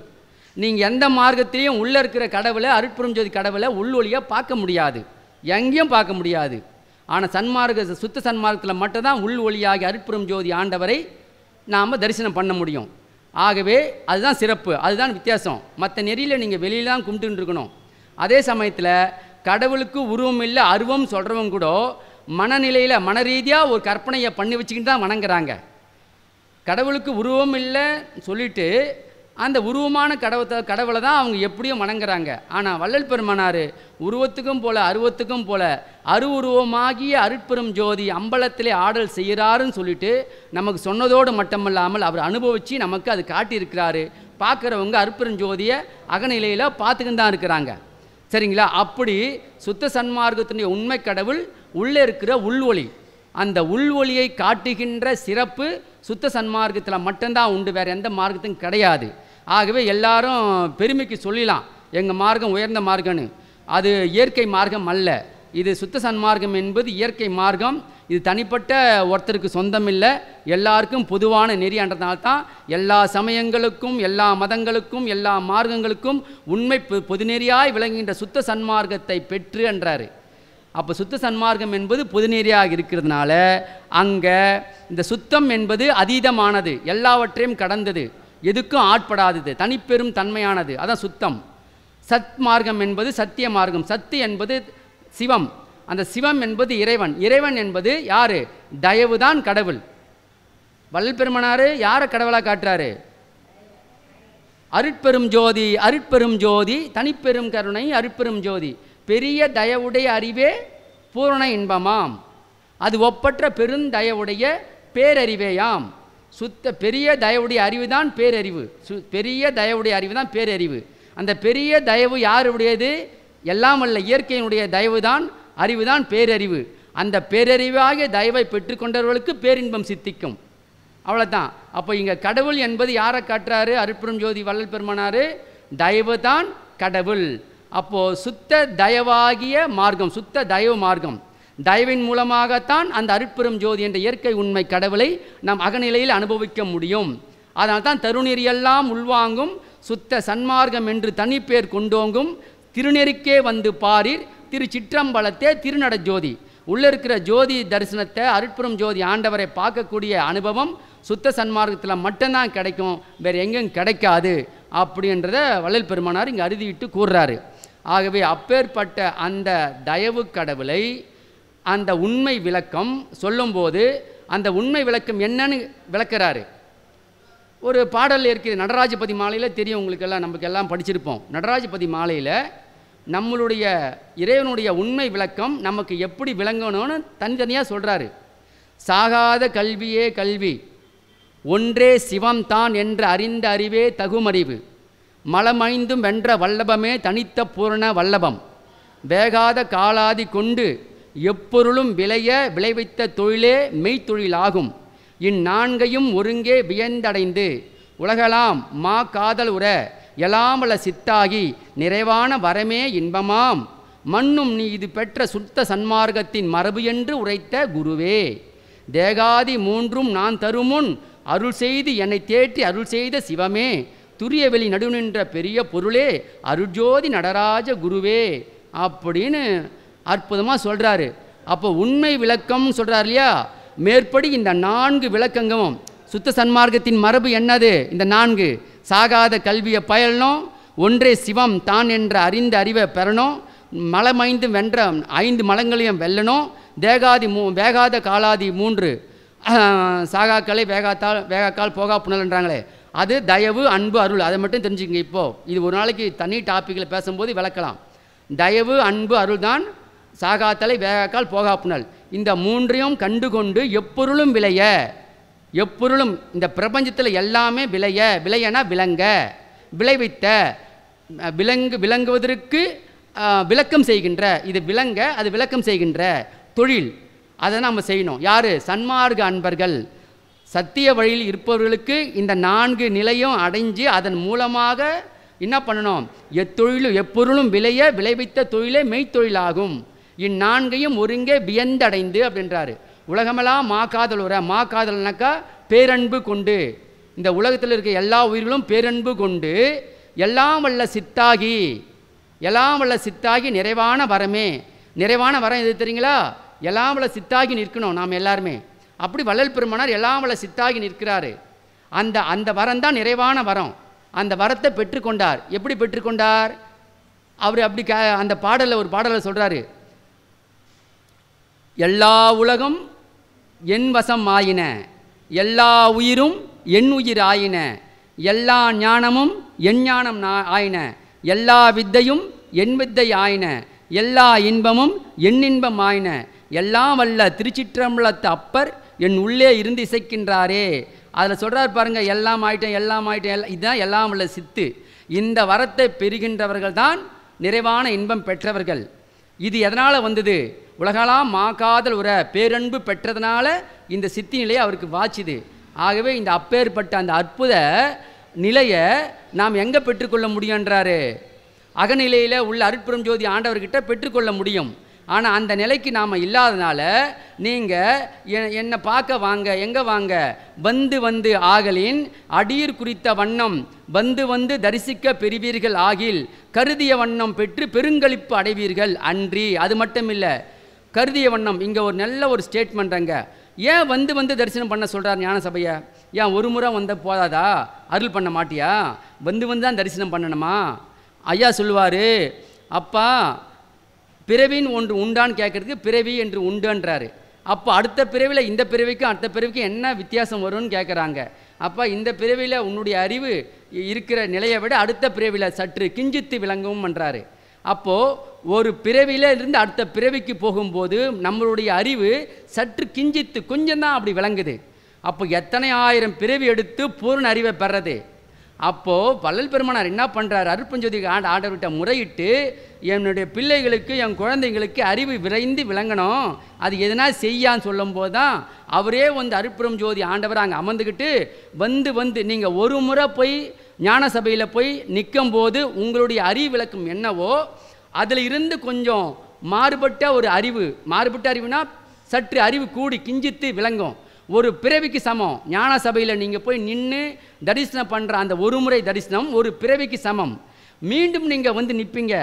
நீங்கள் எந்த மார்க்கத்திலையும் உள்ளே இருக்கிற கடவுளை ஜோதி கடவுளை உள்ளொலியாக பார்க்க முடியாது எங்கேயும் பார்க்க முடியாது ஆனால் சன்மார்க்க சுத்த சன்மார்க்கத்தில் மட்டும்தான் உள் ஒளியாகி அருட்புறம் ஜோதி ஆண்டவரை நாம் தரிசனம் பண்ண முடியும் ஆகவே அதுதான் சிறப்பு அதுதான் வித்தியாசம் மற்ற நெறியில் நீங்கள் வெளியில் தான் கும்பிட்டுன்னு இருக்கணும் அதே சமயத்தில் கடவுளுக்கு உருவம் இல்லை அருவம் சொல்கிறவங்க கூட மனநிலையில் மன ரீதியாக ஒரு கற்பனையை பண்ணி வச்சுக்கிட்டு தான் வணங்குறாங்க கடவுளுக்கு உருவம் இல்லை சொல்லிவிட்டு அந்த உருவமான கடவுத்தை கடவுளை தான் அவங்க எப்படியும் வணங்குறாங்க ஆனால் வள்ளல் பெருமானார் உருவத்துக்கும் போல அருவத்துக்கும் போல அருவுருவமாகிய அருட்பெரும் ஜோதி அம்பலத்திலே ஆடல் செய்கிறாருன்னு சொல்லிட்டு நமக்கு சொன்னதோடு மட்டுமல்லாமல் அவர் அனுபவித்து நமக்கு அது காட்டியிருக்கிறாரு பார்க்குறவங்க அருட்பெரும் ஜோதியை அகநிலையில் பார்த்துக்கின்னு தான் இருக்கிறாங்க சரிங்களா அப்படி சுத்த சன்மார்க்கத்தினுடைய உண்மை கடவுள் உள்ளே இருக்கிற உள்வொளி அந்த உள்வொளியை காட்டுகின்ற சிறப்பு சுத்த சன்மார்க்கத்தில் மட்டும்தான் உண்டு வேறு எந்த மார்க்கத்தையும் கிடையாது ஆகவே எல்லாரும் பெருமைக்கு சொல்லலாம் எங்கள் மார்க்கம் உயர்ந்த மார்க்கம்னு அது இயற்கை மார்க்கம் அல்ல இது சுத்த சன்மார்க்கம் என்பது இயற்கை மார்க்கம் இது தனிப்பட்ட ஒருத்தருக்கு சொந்தம் இல்லை எல்லாருக்கும் பொதுவான நெறின்றதுனால தான் எல்லா சமயங்களுக்கும் எல்லா மதங்களுக்கும் எல்லா மார்க்கங்களுக்கும் உண்மை பொதுநெறியாய் விளங்குகின்ற சுத்த சன்மார்க்கத்தை பெற்று என்றார் அப்போ சுத்த சன்மார்க்கம் என்பது புதுநீரியாக இருக்கிறதுனால அங்கே இந்த சுத்தம் என்பது அதீதமானது எல்லாவற்றையும் கடந்தது எதுக்கும் ஆட்படாதது தனிப்பெரும் தன்மையானது அதான் சுத்தம் சத் மார்க்கம் என்பது சத்திய மார்க்கம் சத்து என்பது சிவம் அந்த சிவம் என்பது இறைவன் இறைவன் என்பது யார் தயவுதான் கடவுள் வல்பெருமனார் பெருமனார் யாரை கடவுளாக காட்டுறாரு அருட்பெரும் ஜோதி அருட்பெரும் ஜோதி தனிப்பெரும் கருணை அருட்பெரும் ஜோதி பெரிய தயவுடைய அறிவே பூரண இன்பமாம் அது ஒப்பற்ற பெருந்தயவுடைய பேரறிவேயாம் சுத்த பெரிய தயவுடைய அறிவு தான் பேரறிவு சு பெரிய தயவுடைய அறிவு தான் பேரறிவு அந்த பெரிய தயவு யாருடையது எல்லாம் அல்ல இயற்கையினுடைய தயவு தான் அறிவு தான் பேரறிவு அந்த பேரறிவாகிய தயவை பெற்றுக்கொண்டவர்களுக்கு பேரின்பம் சித்திக்கும் அவ்வளோதான் அப்போ இங்கே கடவுள் என்பது யாரை காட்டுறாரு அருப்புறம் ஜோதி வள்ளல் பெருமானார் தயவு தான் கடவுள் அப்போது சுத்த தயவாகிய மார்க்கம் சுத்த தயவு மார்க்கம் தயவின் மூலமாகத்தான் அந்த அருட்பெரும் ஜோதி என்ற இயற்கை உண்மை கடவுளை நாம் அகநிலையில் அனுபவிக்க முடியும் அதனால் தான் தருநீரியெல்லாம் உள்வாங்கும் சுத்த சன்மார்க்கம் என்று தனிப்பேர் கொண்டோங்கும் திருநெருக்கே வந்து பாரீர் திரு சிற்றம்பலத்தே திருநட ஜோதி உள்ளே இருக்கிற ஜோதி தரிசனத்தை அருட்புறம் ஜோதி ஆண்டவரை பார்க்கக்கூடிய அனுபவம் சுத்த சன்மார்க்கத்தில் மட்டும்தான் கிடைக்கும் வேறு எங்கேயும் கிடைக்காது அப்படின்றத வள்ளல் பெருமானார் இங்கே அறுதிவிட்டு கூறுறாரு ஆகவே அப்பேற்பட்ட அந்த தயவு கடவுளை அந்த உண்மை விளக்கம் சொல்லும்போது அந்த உண்மை விளக்கம் என்னன்னு விளக்குறாரு ஒரு பாடல் இருக்குது நடராஜபதி மாலையில் தெரியும் உங்களுக்கெல்லாம் நமக்கு எல்லாம் படிச்சிருப்போம் நடராஜபதி மாலையில் நம்மளுடைய இறைவனுடைய உண்மை விளக்கம் நமக்கு எப்படி விளங்கணும்னு தனித்தனியாக சொல்கிறாரு சாகாத கல்வியே கல்வி ஒன்றே சிவம்தான் என்று அறிந்த அறிவே தகுமறிவு மலமைந்தும் வென்ற வல்லபமே தனித்த பூரண வல்லபம் வேகாத காலாதி கொண்டு எப்பொருளும் விளைய விளைவித்த தொழிலே மெய்த்தொழிலாகும் இந்நான்கையும் ஒருங்கே வியந்தடைந்து உலகலாம் மா காதல் உர எலாமல சித்தாகி நிறைவான வரமே இன்பமாம் மண்ணும் நீ இது பெற்ற சுத்த சன்மார்க்கத்தின் மரபு என்று உரைத்த குருவே தேகாதி மூன்றும் நான் தருமுன் அருள் செய்து என்னை தேற்றி அருள் செய்த சிவமே துரியவெளி நின்ற பெரிய பொருளே அருஜோதி நடராஜ குருவே அப்படின்னு அற்புதமாக சொல்கிறாரு அப்போ உண்மை விளக்கம் சொல்கிறார் இல்லையா மேற்படி இந்த நான்கு விளக்கங்களும் சுத்த சன்மார்க்கத்தின் மரபு என்னது இந்த நான்கு சாகாத கல்வியை பயலணும் ஒன்றே சிவம் தான் என்ற அறிந்த அறிவை பெறணும் மலமைந்து வென்ற ஐந்து மலங்களையும் வெல்லணும் தேகாதி மூ வேகாத காலாதி மூன்று சாகாக்களை வேகாத்தால் வேகாக்கால் போகா புனல்ன்றாங்களே அது தயவு அன்பு அருள் அதை மட்டும் தெரிஞ்சுக்கங்க இப்போது இது ஒரு நாளைக்கு தனி டாப்பிக்கில் பேசும்போது விளக்கலாம் தயவு அன்பு அருள் தான் சாகாத்தலை வேகாக்கால் போகாப்புனல் இந்த மூன்றையும் கண்டு கொண்டு எப்பொருளும் விளைய எப்பொருளும் இந்த பிரபஞ்சத்தில் எல்லாமே விளைய விளையனா விளங்க விளைவித்த விலங்கு விளங்குவதற்கு விளக்கம் செய்கின்ற இது விளங்க அது விளக்கம் செய்கின்ற தொழில் அதை நம்ம செய்யணும் யார் சன்மார்க்க அன்பர்கள் சத்திய வழியில் இருப்பவர்களுக்கு இந்த நான்கு நிலையும் அடைஞ்சு அதன் மூலமாக என்ன பண்ணணும் எத்தொழிலும் எப்பொருளும் விளைய விளைவித்த தொழிலே மெய்த்தொழிலாகும் இந்நான்கையும் ஒருங்கே வியந்தடைந்து அப்படின்றாரு உலகமெல்லாம் மாக்காதல் உர மாக்காதல்னாக்கா பேரன்பு கொண்டு இந்த உலகத்தில் இருக்க எல்லா உயிர்களும் பேரன்பு கொண்டு எல்லாம் வல்ல சித்தாகி எல்லாம் வல்ல சித்தாகி நிறைவான வரமே நிறைவான வரம் எது தெரியுங்களா எல்லாம் வல்ல சித்தாகி நிற்கணும் நாம் எல்லாருமே அப்படி வள்ளல் பெருமானார் எல்லாம் வள சித்தாகி நிற்கிறாரு அந்த அந்த வரம் தான் நிறைவான வரம் அந்த வரத்தை பெற்றுக்கொண்டார் எப்படி பெற்றுக்கொண்டார் அவர் அப்படி க அந்த பாடலில் ஒரு பாடலில் சொல்கிறாரு எல்லா உலகம் என் வசம் ஆயின எல்லா உயிரும் என் உயிர் ஆயின எல்லா ஞானமும் என் ஞானம் ஆயின எல்லா வித்தையும் என் வித்தை ஆயின எல்லா இன்பமும் என் இன்பம் ஆயின எல்லாம் வல்ல திருச்சிற்றம்பலத்து அப்பர் என் உள்ளே இருந்து இசைக்கின்றாரே அதில் சொல்கிறார் பாருங்கள் எல்லாம் ஆயிட்டேன் எல்லாம் ஆயிட்டேன் எல்லாம் இதுதான் எல்லாம் உள்ள சித்து இந்த வரத்தை பெறுகின்றவர்கள் தான் நிறைவான இன்பம் பெற்றவர்கள் இது எதனால் வந்தது உலகலாம் மாக்காதல் உர பேரன்பு பெற்றதுனால இந்த சித்தி நிலையை அவருக்கு வாச்சுது ஆகவே இந்த அப்பேற்பட்ட அந்த அற்புத நிலையை நாம் எங்கே பெற்றுக்கொள்ள முடியுன்றாரு அகநிலையில் உள்ள அருட்புறம் ஜோதி ஆண்டவர்கிட்ட பெற்றுக்கொள்ள முடியும் ஆனால் அந்த நிலைக்கு நாம் இல்லாதனால நீங்கள் என்னை பார்க்க வாங்க எங்கே வாங்க வந்து வந்து ஆகலின் அடியிற் குறித்த வண்ணம் வந்து வந்து தரிசிக்க பெறுவீர்கள் ஆகில் கருதிய வண்ணம் பெற்று பெருங்களிப்பு அடைவீர்கள் அன்றி அது மட்டும் இல்லை கருதிய வண்ணம் இங்கே ஒரு நல்ல ஒரு ஸ்டேட்மெண்ட்டுங்க ஏன் வந்து வந்து தரிசனம் பண்ண சொல்கிறார் ஞான சபையை ஏன் ஒரு முறை வந்த போதாதா அருள் பண்ண மாட்டியா வந்து வந்து தான் தரிசனம் பண்ணணுமா ஐயா சொல்லுவார் அப்பா பிறவின்னு ஒன்று உண்டான்னு கேட்குறதுக்கு பிறவி என்று உண்டுன்றாரு அப்போ அடுத்த பிறவியில் இந்த பிறவிக்கும் அடுத்த பிறவிக்கும் என்ன வித்தியாசம் வரும்னு கேட்குறாங்க அப்போ இந்த பிறவியில் உன்னுடைய அறிவு இருக்கிற நிலையை விட அடுத்த பிறவியில் சற்று கிஞ்சித்து விளங்கவும் பண்ணுறாரு அப்போது ஒரு பிறவியில் இருந்து அடுத்த பிறவிக்கு போகும்போது நம்மளுடைய அறிவு சற்று கிஞ்சித்து கொஞ்சம் தான் அப்படி விளங்குது அப்போ எத்தனை ஆயிரம் பிறவி எடுத்து பூர்ண அறிவை பெறது அப்போது பல்லல் பெருமானார் என்ன பண்ணுறாரு அருட்பஞ்சோதிக்கு ஆண்ட ஆண்டவர்கிட்ட முறையிட்டு என்னுடைய பிள்ளைகளுக்கு என் குழந்தைங்களுக்கு அறிவு விரைந்து விளங்கணும் அது எதனா செய்யான்னு சொல்லும்போது தான் அவரே வந்து அருப்புறம் ஜோதி ஆண்டவர் அங்கே அமர்ந்துக்கிட்டு வந்து வந்து நீங்கள் ஒரு முறை போய் ஞான சபையில் போய் நிற்கும் போது உங்களுடைய அறிவு விளக்கம் என்னவோ அதில் இருந்து கொஞ்சம் மாறுபட்ட ஒரு அறிவு மாறுபட்ட அறிவுனா சற்று அறிவு கூடி கிஞ்சித்து விளங்கும் ஒரு பிறவிக்கு சமம் ஞான சபையில் நீங்கள் போய் நின்று தரிசனம் பண்ணுற அந்த ஒரு முறை தரிசனம் ஒரு பிறவிக்கு சமம் மீண்டும் நீங்கள் வந்து நிற்பீங்க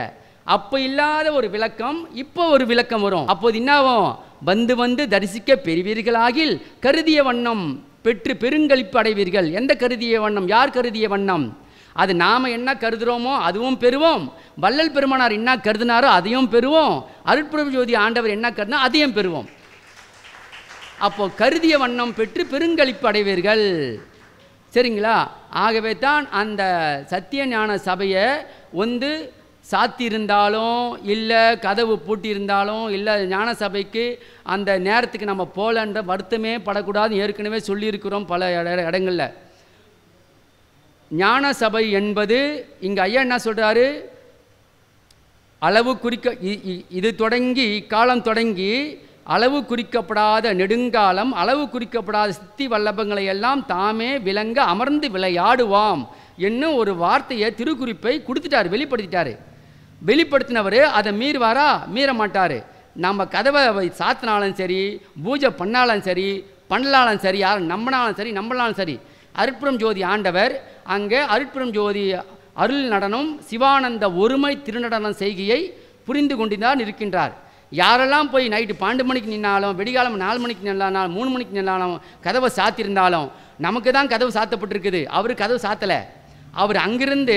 அப்போ இல்லாத ஒரு விளக்கம் இப்போ ஒரு விளக்கம் வரும் அப்போது என்னாவும் வந்து வந்து தரிசிக்க பெறுவீர்களாகில் கருதிய வண்ணம் பெற்று பெருங்களிப்பு அடைவீர்கள் எந்த கருதிய வண்ணம் யார் கருதிய வண்ணம் அது நாம் என்ன கருதுகிறோமோ அதுவும் பெறுவோம் வள்ளல் பெருமானார் என்ன கருதினாரோ அதையும் பெறுவோம் அருட்புரம் ஜோதி ஆண்டவர் என்ன கருதுனா அதையும் பெறுவோம் அப்போது கருதிய வண்ணம் பெற்று பெருங்களிப்பு அடைவீர்கள் சரிங்களா ஆகவே தான் அந்த சத்திய ஞான சபையை வந்து சாத்தியிருந்தாலும் இல்லை கதவு பூட்டியிருந்தாலும் இல்லை ஞான சபைக்கு அந்த நேரத்துக்கு நம்ம போகலன்ற வருத்தமே படக்கூடாதுன்னு ஏற்கனவே சொல்லியிருக்கிறோம் பல இடங்களில் ஞான சபை என்பது இங்கே ஐயா என்ன சொல்கிறாரு அளவு குறிக்க இது தொடங்கி இக்காலம் தொடங்கி அளவு குறிக்கப்படாத நெடுங்காலம் அளவு குறிக்கப்படாத சித்தி வல்லபங்களை எல்லாம் தாமே விளங்க அமர்ந்து விளையாடுவாம் என்னும் ஒரு வார்த்தையை திருக்குறிப்பை கொடுத்துட்டார் வெளிப்படுத்திட்டார் வெளிப்படுத்தினவர் அதை மீறுவாரா மீற மாட்டார் நம்ம கதவை சாத்தினாலும் சரி பூஜை பண்ணாலும் சரி பண்ணலாலும் சரி யாரும் நம்பினாலும் சரி நம்பலாலும் சரி அருட்புறம் ஜோதி ஆண்டவர் அங்கே அருட்புறம் ஜோதி அருள் நடனம் சிவானந்த ஒருமை திருநடனம் செய்கையை புரிந்து கொண்டுதான் இருக்கின்றார் யாரெல்லாம் போய் நைட்டு பன்னெண்டு மணிக்கு நின்னாலும் வெடிகாலம் நாலு மணிக்கு நின்னாலும் மூணு மணிக்கு நின்னாலும் கதவை சாத்திருந்தாலும் நமக்கு தான் கதவு சாத்தப்பட்டிருக்குது அவர் கதவு சாத்தலை அவர் அங்கிருந்து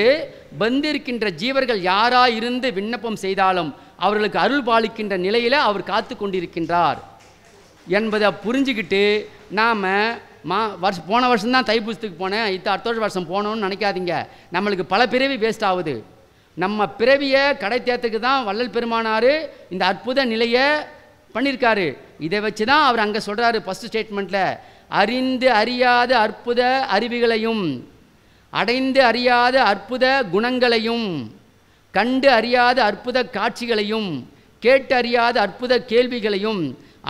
வந்திருக்கின்ற ஜீவர்கள் யாராக இருந்து விண்ணப்பம் செய்தாலும் அவர்களுக்கு அருள் பாலிக்கின்ற நிலையில் அவர் காத்து கொண்டிருக்கின்றார் என்பதை புரிஞ்சுக்கிட்டு நாம் மா வருஷம் போன வருஷம்தான் தைப்பூசத்துக்கு போனேன் இத்த அடுத்த வருஷம் போனோன்னு நினைக்காதீங்க நம்மளுக்கு பல பிறவி வேஸ்ட் ஆகுது நம்ம பிறவியை கடைத்தேத்துக்கு தான் வள்ளல் பெருமானார் இந்த அற்புத நிலையை பண்ணியிருக்காரு இதை வச்சு தான் அவர் அங்கே சொல்கிறாரு ஃபஸ்ட்டு ஸ்டேட்மெண்ட்டில் அறிந்து அறியாத அற்புத அறிவுகளையும் அடைந்து அறியாத அற்புத குணங்களையும் கண்டு அறியாத அற்புத காட்சிகளையும் கேட்டு அறியாத அற்புத கேள்விகளையும்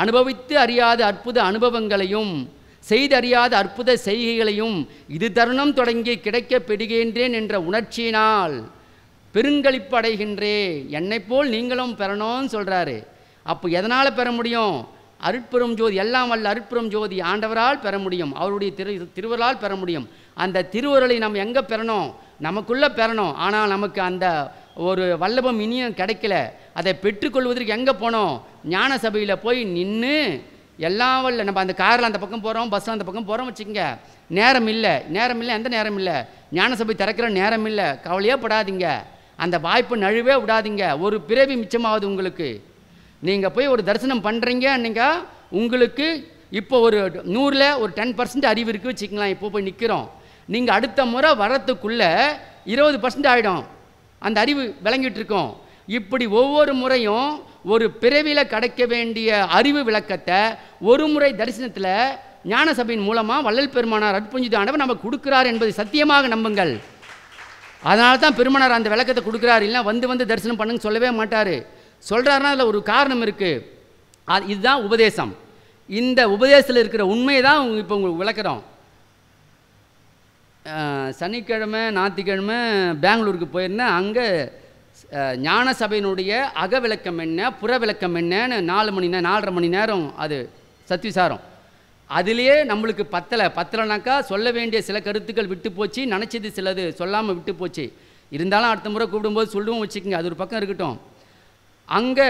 அனுபவித்து அறியாத அற்புத அனுபவங்களையும் செய்தறியாத அற்புத செய்கைகளையும் இது தருணம் தொடங்கி கிடைக்கப் என்ற உணர்ச்சியினால் பெருங்களிப்பு அடைகின்றே என்னை போல் நீங்களும் பெறணும்னு சொல்கிறாரு அப்போ எதனால் பெற முடியும் அருட்புறம் ஜோதி எல்லாம் வல்ல அருட்புறம் ஜோதி ஆண்டவரால் பெற முடியும் அவருடைய திரு திருவரால் பெற முடியும் அந்த திருவருளை நம்ம எங்கே பெறணும் நமக்குள்ளே பெறணும் ஆனால் நமக்கு அந்த ஒரு வல்லபம் இனியும் கிடைக்கல அதை பெற்றுக்கொள்வதற்கு எங்கே போனோம் ஞான சபையில் போய் நின்று எல்லாம் வல்ல நம்ம அந்த காரில் அந்த பக்கம் போகிறோம் பஸ்ஸில் அந்த பக்கம் போகிறோம் வச்சுக்கோங்க நேரம் இல்லை நேரம் இல்லை எந்த நேரம் இல்லை ஞானசபை திறக்கிற நேரம் இல்லை கவலையே படாதீங்க அந்த வாய்ப்பு நழுவே விடாதீங்க ஒரு பிறவி மிச்சமாகுது உங்களுக்கு நீங்கள் போய் ஒரு தரிசனம் பண்ணுறீங்க உங்களுக்கு இப்போ ஒரு நூறில் ஒரு டென் பர்சன்ட் அறிவு இருக்குது வச்சுக்கலாம் இப்போ போய் நிற்கிறோம் நீங்கள் அடுத்த முறை வரத்துக்குள்ளே இருபது பர்சன்ட் ஆகிடும் அந்த அறிவு விளங்கிட்டுருக்கோம் இப்படி ஒவ்வொரு முறையும் ஒரு பிறவியில் கிடைக்க வேண்டிய அறிவு விளக்கத்தை ஒரு முறை தரிசனத்தில் ஞான சபையின் மூலமாக வள்ளல் பெருமானார் அற்புஞ்சிதானவர் நமக்கு கொடுக்குறார் என்பதை சத்தியமாக நம்புங்கள் அதனால தான் பெருமனார் அந்த விளக்கத்தை கொடுக்குறாரு இல்லை வந்து வந்து தரிசனம் பண்ணுங்க சொல்லவே மாட்டார் சொல்கிறாருன்னா அதில் ஒரு காரணம் இருக்குது அது இதுதான் உபதேசம் இந்த உபதேசத்தில் இருக்கிற உண்மையை தான் இப்போ உங்களுக்கு விளக்குறோம் சனிக்கிழமை ஞாயிற்றுக்கிழமை பெங்களூருக்கு போயிருந்தேன் அங்கே ஞான சபையினுடைய அகவிளக்கம் என்ன புற விளக்கம் என்னன்னு நாலு மணி நேரம் நாலரை மணி நேரம் அது சத்விசாரம் அதிலேயே நம்மளுக்கு பத்தலை பத்தலைனாக்கா சொல்ல வேண்டிய சில கருத்துக்கள் விட்டு போச்சு நினச்சது சிலது சொல்லாமல் விட்டு போச்சு இருந்தாலும் அடுத்த முறை கூப்பிடும்போது சொல்லுவோம் வச்சுக்கோங்க அது ஒரு பக்கம் இருக்கட்டும் அங்கே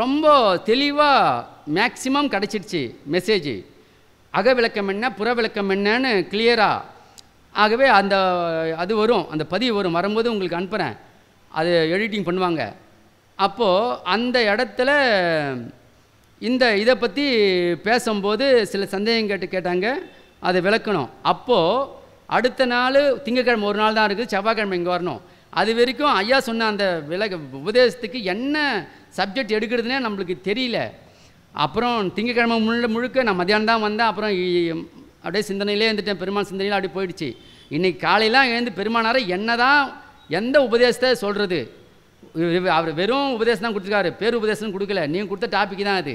ரொம்ப தெளிவாக மேக்சிமம் கிடச்சிடுச்சு மெசேஜ் அக விளக்கம் என்ன புற விளக்கம் என்னன்னு கிளியராக ஆகவே அந்த அது வரும் அந்த பதிவு வரும் வரும்போது உங்களுக்கு அனுப்புகிறேன் அது எடிட்டிங் பண்ணுவாங்க அப்போது அந்த இடத்துல இந்த இதை பற்றி பேசும்போது சில சந்தேகம் கேட்டு கேட்டாங்க அதை விளக்கணும் அப்போது அடுத்த நாள் திங்கக்கிழமை ஒரு நாள் தான் இருக்குது செவ்வாய்க்கிழமை இங்கே வரணும் அது வரைக்கும் ஐயா சொன்ன அந்த விலக உபதேசத்துக்கு என்ன சப்ஜெக்ட் எடுக்கிறதுனே நம்மளுக்கு தெரியல அப்புறம் திங்கக்கிழமை முழு முழுக்க நான் மதியானம் தான் வந்தேன் அப்புறம் அப்படியே சிந்தனையிலே இருந்துட்டேன் பெருமாள் சிந்தனையில் அப்படி போயிடுச்சு இன்றைக்கி காலையெல்லாம் எழுந்து பெருமானாரை என்ன தான் எந்த உபதேசத்தை சொல்கிறது அவர் வெறும் உபதேசம் தான் கொடுத்துருக்காரு பேர் உபதேசம் கொடுக்கல நீங்கள் கொடுத்த டாபிக் தான் அது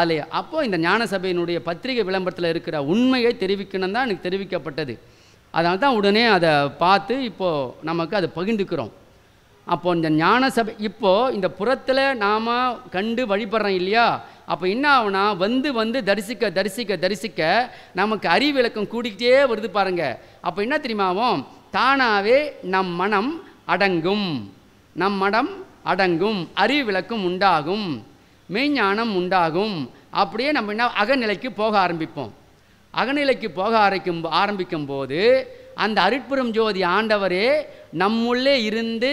அதில் அப்போது இந்த ஞான சபையினுடைய பத்திரிகை விளம்பரத்தில் இருக்கிற உண்மையை தெரிவிக்கணும் தான் எனக்கு தெரிவிக்கப்பட்டது அதனால தான் உடனே அதை பார்த்து இப்போது நமக்கு அதை பகிர்ந்துக்கிறோம் அப்போது இந்த ஞான சபை இப்போது இந்த புறத்தில் நாம் கண்டு வழிபடுறோம் இல்லையா அப்போ என்ன ஆகுனா வந்து வந்து தரிசிக்க தரிசிக்க தரிசிக்க நமக்கு அறிவிளக்கம் கூடிக்கிட்டே வருது பாருங்கள் அப்போ என்ன தெரியுமாவும் தானாகவே நம் மனம் அடங்கும் நம்மடம் அடங்கும் அறிவு விளக்கம் உண்டாகும் மெய்ஞானம் உண்டாகும் அப்படியே நம்ம என்ன அகநிலைக்கு போக ஆரம்பிப்போம் அகநிலைக்கு போக ஆரம்பிக்கும் ஆரம்பிக்கும் போது அந்த அருட்புறம் ஜோதி ஆண்டவரே நம்முள்ளே இருந்து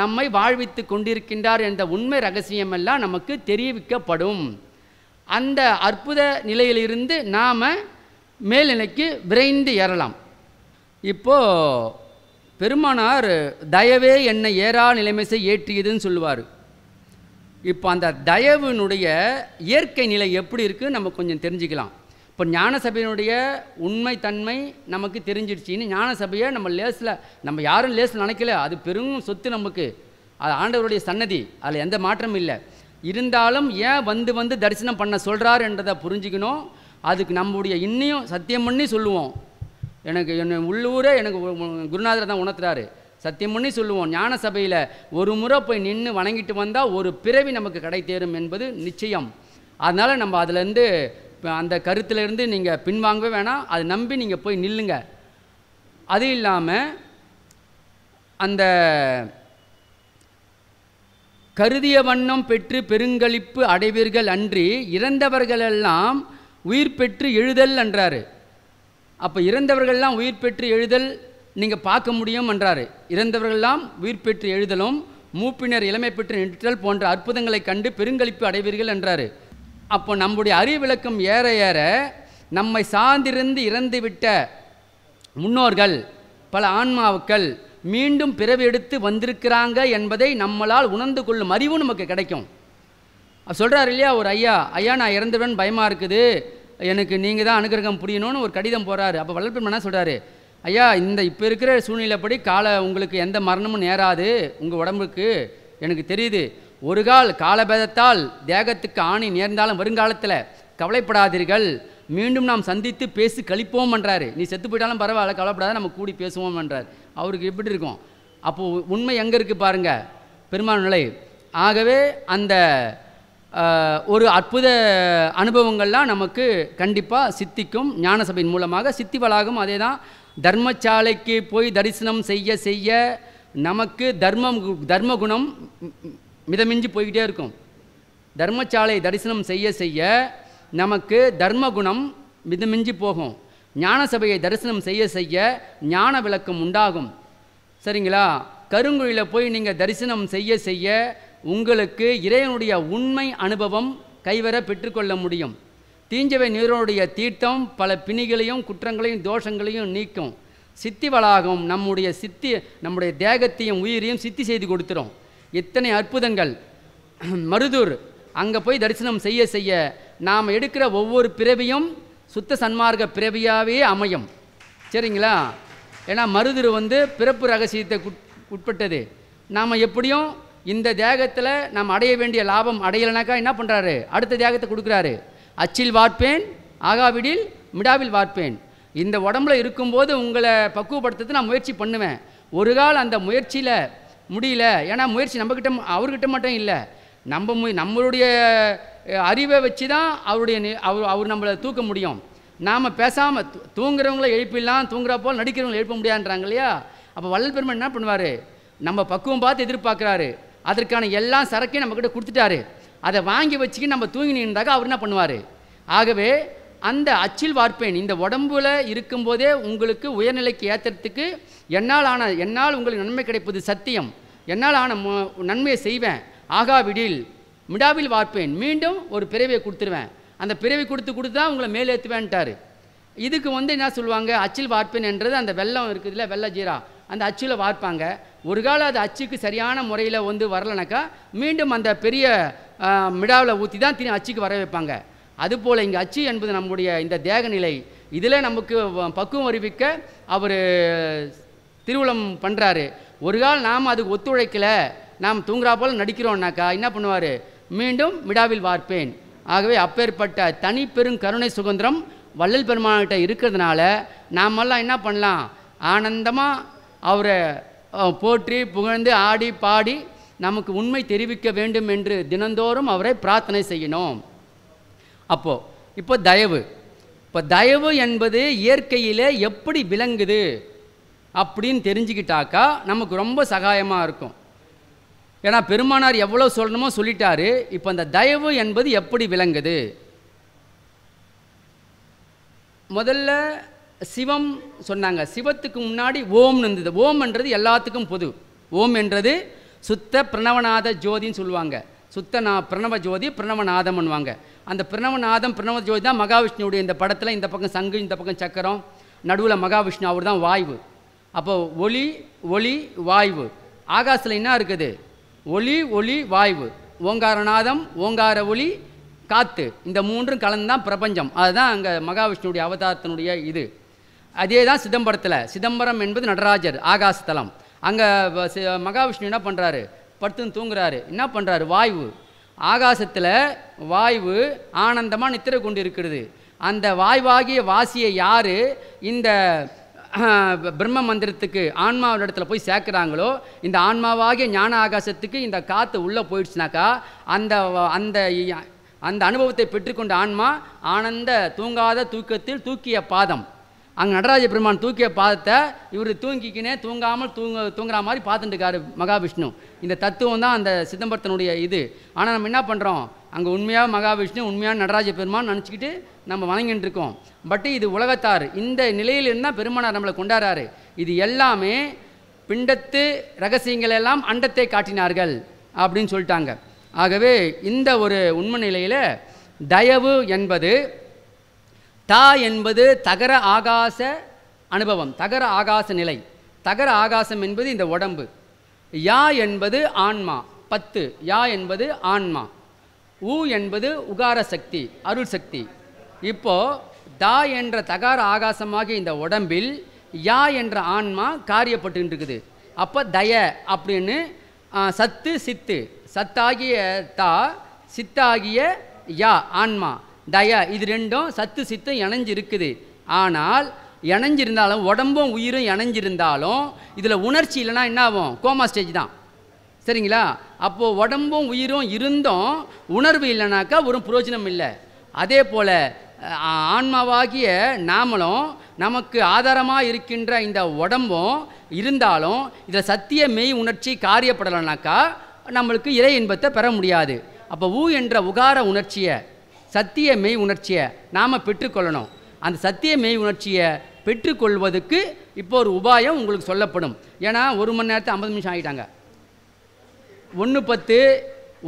நம்மை வாழ்வித்து கொண்டிருக்கின்றார் என்ற உண்மை ரகசியமெல்லாம் நமக்கு தெரிவிக்கப்படும் அந்த அற்புத நிலையிலிருந்து நாம் மேல்நிலைக்கு விரைந்து ஏறலாம் இப்போது பெருமானார் தயவே என்னை ஏறா நிலைமைசை ஏற்றியதுன்னு சொல்லுவார் இப்போ அந்த தயவினுடைய இயற்கை நிலை எப்படி இருக்குது நம்ம கொஞ்சம் தெரிஞ்சுக்கலாம் இப்போ ஞானசபையினுடைய உண்மை தன்மை நமக்கு தெரிஞ்சிடுச்சின்னு ஞானசபையை நம்ம லேஸில் நம்ம யாரும் லேஸில் நினைக்கல அது பெரும் சொத்து நமக்கு அது ஆண்டவருடைய சன்னதி அதில் எந்த மாற்றமும் இல்லை இருந்தாலும் ஏன் வந்து வந்து தரிசனம் பண்ண சொல்கிறார் என்றதை புரிஞ்சுக்கணும் அதுக்கு நம்முடைய இன்னையும் சத்தியம் பண்ணி சொல்லுவோம் எனக்கு என்னை உள்ளூரே எனக்கு குருநாதரை தான் உணர்த்துறாரு சத்தியம் பண்ணி சொல்லுவோம் ஞான சபையில் ஒரு முறை போய் நின்று வணங்கிட்டு வந்தால் ஒரு பிறவி நமக்கு கடை தேரும் என்பது நிச்சயம் அதனால் நம்ம அதுலேருந்து அந்த கருத்துலேருந்து நீங்கள் பின்வாங்கவே வேணாம் அதை நம்பி நீங்கள் போய் நில்லுங்க அது இல்லாமல் அந்த கருதிய வண்ணம் பெற்று பெருங்களிப்பு அடைவீர்கள் அன்றி இறந்தவர்களெல்லாம் உயிர் பெற்று எழுதல் என்றார் அப்போ இறந்தவர்கள்லாம் உயிர் பெற்று எழுதல் நீங்கள் பார்க்க முடியும் என்றார் இறந்தவர்கள்லாம் உயிர் பெற்று எழுதலும் மூப்பினர் இளமை பெற்று நின்றுதல் போன்ற அற்புதங்களை கண்டு பெருங்களிப்பு அடைவீர்கள் என்றார் அப்போ நம்முடைய அறிவிளக்கம் ஏற ஏற நம்மை சார்ந்திருந்து இறந்துவிட்ட முன்னோர்கள் பல ஆன்மாவுக்கள் மீண்டும் பிறவி எடுத்து வந்திருக்கிறாங்க என்பதை நம்மளால் உணர்ந்து கொள்ளும் அறிவும் நமக்கு கிடைக்கும் சொல்கிறார் இல்லையா ஒரு ஐயா ஐயா நான் இறந்துவேன் பயமாக இருக்குது எனக்கு நீங்கள் தான் அனுகிரகம் புரியணும்னு ஒரு கடிதம் போகிறாரு அப்போ வல்லற்பெருமன் என்ன சொல்கிறாரு ஐயா இந்த இப்போ இருக்கிற சூழ்நிலைப்படி காலை உங்களுக்கு எந்த மரணமும் நேராது உங்கள் உடம்புக்கு எனக்கு தெரியுது ஒரு கால் காலபேதத்தால் தேகத்துக்கு ஆணி நேர்ந்தாலும் வருங்காலத்தில் கவலைப்படாதீர்கள் மீண்டும் நாம் சந்தித்து பேசி கழிப்போம் பண்ணுறாரு நீ செத்து போயிட்டாலும் பரவாயில்ல கவலைப்படாத நம்ம கூடி பேசுவோம் அவருக்கு எப்படி இருக்கும் அப்போது உண்மை எங்கே இருக்குது பாருங்கள் பெருமாள் நிலை ஆகவே அந்த ஒரு அற்புத அனுபவங்கள்லாம் நமக்கு கண்டிப்பாக சித்திக்கும் ஞானசபையின் மூலமாக சித்தி வளாகம் அதே தான் தர்மசாலைக்கு போய் தரிசனம் செய்ய செய்ய நமக்கு தர்மம் தர்மகுணம் மிதமிஞ்சி போய்கிட்டே இருக்கும் தர்மசாலை தரிசனம் செய்ய செய்ய நமக்கு தர்மகுணம் மிதமிஞ்சி போகும் ஞான சபையை தரிசனம் செய்ய செய்ய ஞான விளக்கம் உண்டாகும் சரிங்களா கருங்குழியில் போய் நீங்கள் தரிசனம் செய்ய செய்ய உங்களுக்கு இறைவனுடைய உண்மை அனுபவம் கைவர பெற்றுக்கொள்ள முடியும் தீஞ்சவை நீரோடைய தீர்த்தம் பல பிணிகளையும் குற்றங்களையும் தோஷங்களையும் நீக்கும் சித்தி வளாகம் நம்முடைய சித்தி நம்முடைய தேகத்தையும் உயிரையும் சித்தி செய்து கொடுத்துரும் எத்தனை அற்புதங்கள் மருதூர் அங்கே போய் தரிசனம் செய்ய செய்ய நாம் எடுக்கிற ஒவ்வொரு பிறவியும் சுத்த சன்மார்க்க பிறவியாகவே அமையும் சரிங்களா ஏன்னா மருதூர் வந்து பிறப்பு ரகசியத்தை உட்பட்டது நாம் எப்படியும் இந்த தேகத்தில் நாம் அடைய வேண்டிய லாபம் அடையலைனாக்கா என்ன பண்ணுறாரு அடுத்த தியாகத்தை கொடுக்குறாரு அச்சில் வார்ப்பேன் ஆகாவிடில் மிடாவில் வார்ப்பேன் இந்த உடம்புல இருக்கும்போது உங்களை பக்குவப்படுத்துறது நான் முயற்சி பண்ணுவேன் ஒரு கால் அந்த முயற்சியில் முடியல ஏன்னா முயற்சி நம்மக்கிட்ட அவர்கிட்ட மட்டும் இல்லை நம்ம மு நம்மளுடைய அறிவை வச்சு தான் அவருடைய அவர் அவர் நம்மளை தூக்க முடியும் நாம் பேசாமல் தூ தூங்குறவங்கள எழுப்பிடலாம் தூங்குற போல் நடிக்கிறவங்களை எழுப்ப முடியாதுன்றாங்க இல்லையா அப்போ வள்ளல் பெருமன் என்ன பண்ணுவார் நம்ம பக்குவம் பார்த்து எதிர்பார்க்குறாரு அதற்கான எல்லா சரக்கையும் நம்மக்கிட்ட கொடுத்துட்டாரு அதை வாங்கி வச்சுக்கிட்டு நம்ம தூங்கி அவர் என்ன பண்ணுவார் ஆகவே அந்த அச்சில் வார்ப்பேன் இந்த உடம்புல இருக்கும்போதே உங்களுக்கு உயர்நிலைக்கு ஏற்றுறதுக்கு என்னால் ஆன என்னால் உங்களுக்கு நன்மை கிடைப்பது சத்தியம் என்னால் ஆன நன்மையை செய்வேன் ஆகாவிடில் மிடாவில் வார்ப்பேன் மீண்டும் ஒரு பிறவியை கொடுத்துருவேன் அந்த பிறவி கொடுத்து கொடுத்து தான் உங்களை மேலேற்றுவேன்ட்டார் இதுக்கு வந்து என்ன சொல்லுவாங்க அச்சில் வார்ப்பேன் என்றது அந்த வெள்ளம் இருக்குதுல்ல வெள்ளை ஜீரா அந்த அச்சில் வார்ப்பாங்க ஒரு காலம் அது அச்சுக்கு சரியான முறையில் வந்து வரலனாக்கா மீண்டும் அந்த பெரிய மிடாவில் ஊற்றி தான் தினி அச்சுக்கு வர வைப்பாங்க அதுபோல் இங்கே அச்சு என்பது நம்முடைய இந்த தேகநிலை இதில் நமக்கு பக்குவம் அறிவிக்க அவர் திருவிழம் பண்ணுறாரு ஒரு காலம் நாம் அதுக்கு ஒத்துழைக்கலை நாம் தூங்குறா போல் நடிக்கிறோம்னாக்கா என்ன பண்ணுவார் மீண்டும் மிடாவில் வார்ப்பேன் ஆகவே அப்பேற்பட்ட தனி பெரும் கருணை சுதந்திரம் வள்ளல் பெருமான்கிட்ட இருக்கிறதுனால நாமெல்லாம் என்ன பண்ணலாம் ஆனந்தமாக அவரை போற்றி புகழ்ந்து ஆடி பாடி நமக்கு உண்மை தெரிவிக்க வேண்டும் என்று தினந்தோறும் அவரை பிரார்த்தனை செய்யணும் அப்போது இப்போ தயவு இப்போ தயவு என்பது இயற்கையில் எப்படி விளங்குது அப்படின்னு தெரிஞ்சுக்கிட்டாக்கா நமக்கு ரொம்ப சகாயமாக இருக்கும் ஏன்னா பெருமானார் எவ்வளோ சொல்லணுமோ சொல்லிட்டாரு இப்போ அந்த தயவு என்பது எப்படி விளங்குது முதல்ல சிவம் சொன்னாங்க சிவத்துக்கு முன்னாடி ஓம் இருந்தது ஓம்ன்றது எல்லாத்துக்கும் பொது ஓம் என்றது சுத்த பிரணவநாத ஜோதின்னு சொல்லுவாங்க சுத்த நா பிரணவ ஜோதி பண்ணுவாங்க அந்த பிரணவநாதம் பிரணவ ஜோதி தான் மகாவிஷ்ணுவுடைய இந்த படத்தில் இந்த பக்கம் சங்கு இந்த பக்கம் சக்கரம் நடுவில் மகாவிஷ்ணு அவர் தான் வாய்வு அப்போ ஒளி ஒளி வாய்வு ஆகாசில் என்ன இருக்குது ஒளி ஒளி வாய்வு ஓங்காரநாதம் ஓங்கார ஒளி காற்று இந்த மூன்றும் கலந்து தான் பிரபஞ்சம் அதுதான் அங்கே மகாவிஷ்ணுடைய அவதாரத்தினுடைய இது அதே தான் சிதம்பரத்தில் சிதம்பரம் என்பது நடராஜர் ஆகாசத்தலம் அங்கே மகாவிஷ்ணு என்ன பண்ணுறாரு படுத்துன்னு தூங்குறாரு என்ன பண்ணுறாரு வாய்வு ஆகாசத்தில் வாய்வு ஆனந்தமாக நித்திரை கொண்டு இருக்கிறது அந்த வாய்வாகிய வாசியை யார் இந்த பிரம்ம மந்திரத்துக்கு ஆன்மாவோட இடத்துல போய் சேர்க்குறாங்களோ இந்த ஆன்மாவாகிய ஞான ஆகாசத்துக்கு இந்த காற்று உள்ளே போயிடுச்சுனாக்கா அந்த அந்த அந்த அனுபவத்தை பெற்றுக்கொண்ட ஆன்மா ஆனந்த தூங்காத தூக்கத்தில் தூக்கிய பாதம் அங்கே நடராஜ பெருமான் தூக்கிய பாதத்தை இவர் தூங்கிக்கினே தூங்காமல் தூங்க தூங்குற மாதிரி பார்த்துட்டுருக்காரு மகாவிஷ்ணு இந்த தத்துவம் தான் அந்த சிதம்பரத்தினுடைய இது ஆனால் நம்ம என்ன பண்ணுறோம் அங்கே உண்மையாக மகாவிஷ்ணு உண்மையான நடராஜ பெருமான் நினச்சிக்கிட்டு நம்ம வணங்கிட்டு இருக்கோம் பட் இது உலகத்தார் இந்த நிலையிலிருந்து தான் பெருமானார் நம்மளை கொண்டாடுறாரு இது எல்லாமே பிண்டத்து ரகசியங்கள் எல்லாம் அண்டத்தை காட்டினார்கள் அப்படின்னு சொல்லிட்டாங்க ஆகவே இந்த ஒரு உண்மை நிலையில் தயவு என்பது தா என்பது தகர ஆகாச அனுபவம் தகர ஆகாச நிலை தகர ஆகாசம் என்பது இந்த உடம்பு யா என்பது ஆன்மா பத்து யா என்பது ஆன்மா ஊ என்பது உகார சக்தி அருள் சக்தி இப்போது தா என்ற தகார ஆகாசமாகிய இந்த உடம்பில் யா என்ற ஆன்மா காரியப்பட்டு இருக்குது அப்போ தய அப்படின்னு சத்து சித்து சத்தாகிய தா சித்தாகிய யா ஆன்மா தயா இது ரெண்டும் சத்து சித்தம் இணைஞ்சிருக்குது ஆனால் இணைஞ்சிருந்தாலும் உடம்பும் உயிரும் இணைஞ்சிருந்தாலும் இதில் உணர்ச்சி இல்லைனா என்ன ஆகும் கோமா ஸ்டேஜ் தான் சரிங்களா அப்போது உடம்பும் உயிரும் இருந்தும் உணர்வு இல்லைனாக்கா ஒரு புரோஜனம் இல்லை அதே போல் ஆன்மாவாகிய நாமளும் நமக்கு ஆதாரமாக இருக்கின்ற இந்த உடம்பும் இருந்தாலும் இதில் சத்திய மெய் உணர்ச்சி காரியப்படலைனாக்கா நம்மளுக்கு இறை இன்பத்தை பெற முடியாது அப்போ ஊ என்ற உகார உணர்ச்சியை சத்திய மெய் உணர்ச்சியை நாம் பெற்றுக்கொள்ளணும் அந்த சத்திய மெய் உணர்ச்சியை பெற்றுக்கொள்வதுக்கு இப்போ ஒரு உபாயம் உங்களுக்கு சொல்லப்படும் ஏன்னா ஒரு மணி நேரத்தை ஐம்பது நிமிஷம் ஆகிட்டாங்க ஒன்று பத்து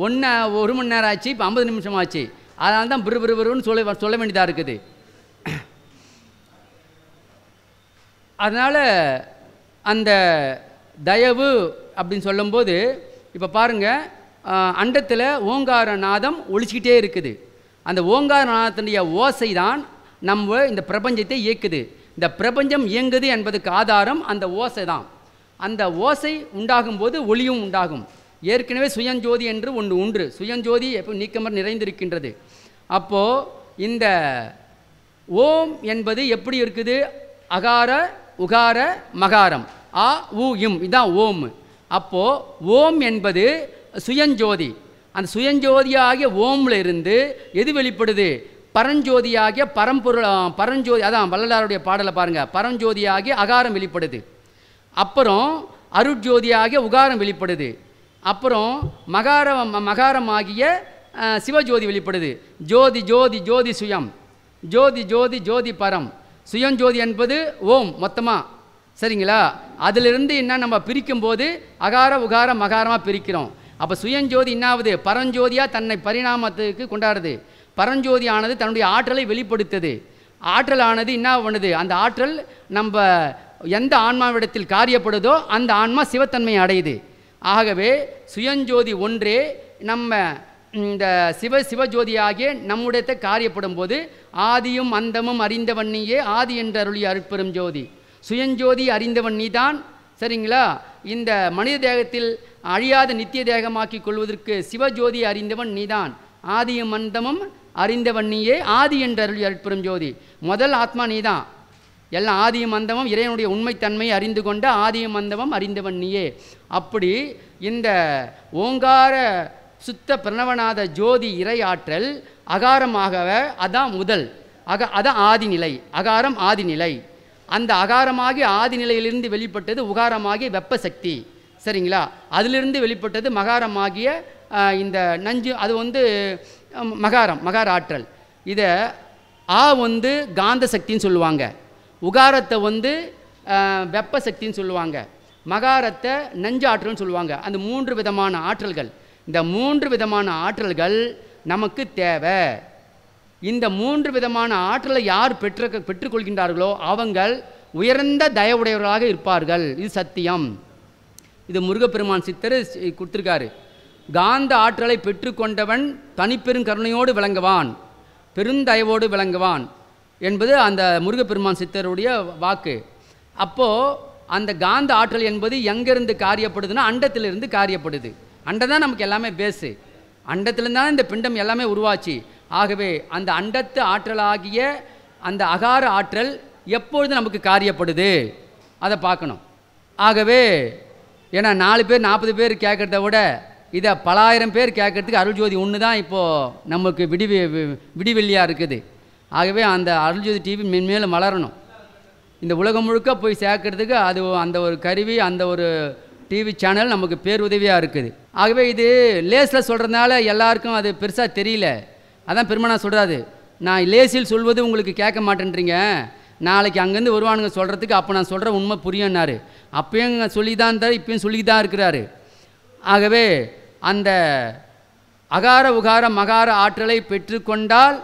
ஒன்று ஒரு மணி நேரம் ஆச்சு இப்போ ஐம்பது நிமிஷம் ஆச்சு அதனால தான் பிறு பிறுபிறுன்னு சொல்ல சொல்ல வேண்டியதாக இருக்குது அதனால் அந்த தயவு அப்படின்னு சொல்லும்போது இப்போ பாருங்கள் அண்டத்தில் ஓங்கார நாதம் ஒழிச்சிக்கிட்டே இருக்குது அந்த ஓங்கார நாதத்தினுடைய ஓசை தான் நம்ம இந்த பிரபஞ்சத்தை இயக்குது இந்த பிரபஞ்சம் இயங்குது என்பதுக்கு ஆதாரம் அந்த ஓசை தான் அந்த ஓசை உண்டாகும் போது ஒளியும் உண்டாகும் ஏற்கனவே சுயஞ்சோதி என்று ஒன்று உண்டு சுயஞ்சோதி எப்போ நீக்கமர் நிறைந்திருக்கின்றது அப்போது இந்த ஓம் என்பது எப்படி இருக்குது அகார உகார மகாரம் ஆ உ இம் இதான் ஓம் அப்போது ஓம் என்பது சுயஞ்சோதி அந்த சுயஞ்சோதியாகிய ஓமில் இருந்து எது வெளிப்படுது பரஞ்சோதியாகிய பரம்பொருள் பரஞ்சோதி அதான் வள்ளலாருடைய பாடலை பாருங்கள் பரஞ்சோதியாகிய அகாரம் வெளிப்படுது அப்புறம் அருட்ஜோதியாகிய உகாரம் வெளிப்படுது அப்புறம் மகாரம் மகாரமாகிய சிவஜோதி வெளிப்படுது ஜோதி ஜோதி ஜோதி சுயம் ஜோதி ஜோதி ஜோதி பரம் சுயஞ்சோதி என்பது ஓம் மொத்தமாக சரிங்களா அதிலிருந்து என்ன நம்ம பிரிக்கும்போது அகார உகாரம் மகாரமாக பிரிக்கிறோம் அப்போ சுயஞ்சோதி என்னாவது பரஞ்சோதியாக தன்னை பரிணாமத்துக்கு கொண்டாடுது பரஞ்சோதி ஆனது தன்னுடைய ஆற்றலை வெளிப்படுத்தது ஆற்றல் ஆனது என்ன பண்ணுது அந்த ஆற்றல் நம்ம எந்த ஆன்மாவிடத்தில் காரியப்படுதோ அந்த ஆன்மா சிவத்தன்மை அடையுது ஆகவே சுயஞ்சோதி ஒன்றே நம்ம இந்த சிவ சிவஜோதியாகிய நம்முடையத்தை காரியப்படும் போது ஆதியும் அந்தமும் அறிந்தவன் நீயே ஆதி என்ற அருளி அருட்பெரும் ஜோதி சுயஞ்சோதி அறிந்தவன் நீதான் சரிங்களா இந்த மனித தேகத்தில் அழியாத நித்திய தேகமாக்கி கொள்வதற்கு சிவஜோதி அறிந்தவன் நீதான் ஆதிய மந்தமும் அறிந்தவன் நீயே ஆதி என்று அருள் அற்பெரும் ஜோதி முதல் ஆத்மா நீதான் எல்லாம் ஆதிய மந்தமும் இறைவனுடைய உண்மைத்தன்மையை அறிந்து கொண்ட ஆதிய மந்தமும் அறிந்தவன் நீயே அப்படி இந்த ஓங்கார சுத்த பிரணவநாத ஜோதி இறை ஆற்றல் அகாரமாகவே அதான் முதல் அக அதான் ஆதிநிலை அகாரம் ஆதிநிலை அந்த அகாரமாகி ஆதிநிலையிலிருந்து வெளிப்பட்டது உகாரமாகி வெப்பசக்தி சரிங்களா அதிலிருந்து வெளிப்பட்டது மகாரம் ஆகிய இந்த நஞ்சு அது வந்து மகாரம் மகார ஆற்றல் இதை ஆ வந்து காந்த சக்தின்னு சொல்லுவாங்க உகாரத்தை வந்து வெப்ப சக்தின்னு சொல்லுவாங்க மகாரத்தை நஞ்சு ஆற்றல்னு சொல்லுவாங்க அந்த மூன்று விதமான ஆற்றல்கள் இந்த மூன்று விதமான ஆற்றல்கள் நமக்கு தேவை இந்த மூன்று விதமான ஆற்றலை யார் பெற்று பெற்றுக்கொள்கின்றார்களோ அவங்கள் உயர்ந்த தயவுடையவர்களாக இருப்பார்கள் இது சத்தியம் இது முருகப்பெருமான் சித்தர் கொடுத்துருக்காரு காந்த ஆற்றலை பெற்றுக்கொண்டவன் தனிப்பெரும் கருணையோடு விளங்குவான் பெருந்தயவோடு விளங்குவான் என்பது அந்த முருகப்பெருமான் சித்தருடைய வாக்கு அப்போது அந்த காந்த ஆற்றல் என்பது எங்கேருந்து காரியப்படுதுன்னா அண்டத்திலிருந்து காரியப்படுது அண்டை தான் நமக்கு எல்லாமே பேஸு அண்டத்திலிருந்து தான் இந்த பிண்டம் எல்லாமே உருவாச்சு ஆகவே அந்த அண்டத்து ஆற்றலாகிய அந்த அகார ஆற்றல் எப்பொழுது நமக்கு காரியப்படுது அதை பார்க்கணும் ஆகவே ஏன்னா நாலு பேர் நாற்பது பேர் கேட்குறத விட இதை பலாயிரம் பேர் கேட்குறதுக்கு அருள்ஜோதி ஒன்று தான் இப்போது நமக்கு விடி விடிவெள்ளியாக இருக்குது ஆகவே அந்த அருள்ஜோதி டிவி மென்மேலும் வளரணும் இந்த உலகம் முழுக்க போய் சேர்க்கறதுக்கு அது அந்த ஒரு கருவி அந்த ஒரு டிவி சேனல் நமக்கு பேர் உதவியாக இருக்குது ஆகவே இது லேஸில் சொல்கிறதுனால எல்லாருக்கும் அது பெருசாக தெரியல அதான் பெருமனா சொல்கிறாது நான் லேசில் சொல்வது உங்களுக்கு கேட்க மாட்டேன்றீங்க நாளைக்கு அங்கேருந்து வருவானுங்க சொல்கிறதுக்கு அப்போ நான் சொல்கிற உண்மை புரியன்னாரு அப்பயும் சொல்லி தான் இருந்தார் இப்பயும் சொல்லி தான் இருக்கிறாரு ஆகவே அந்த அகார உகார மகார ஆற்றலை பெற்றுக்கொண்டால்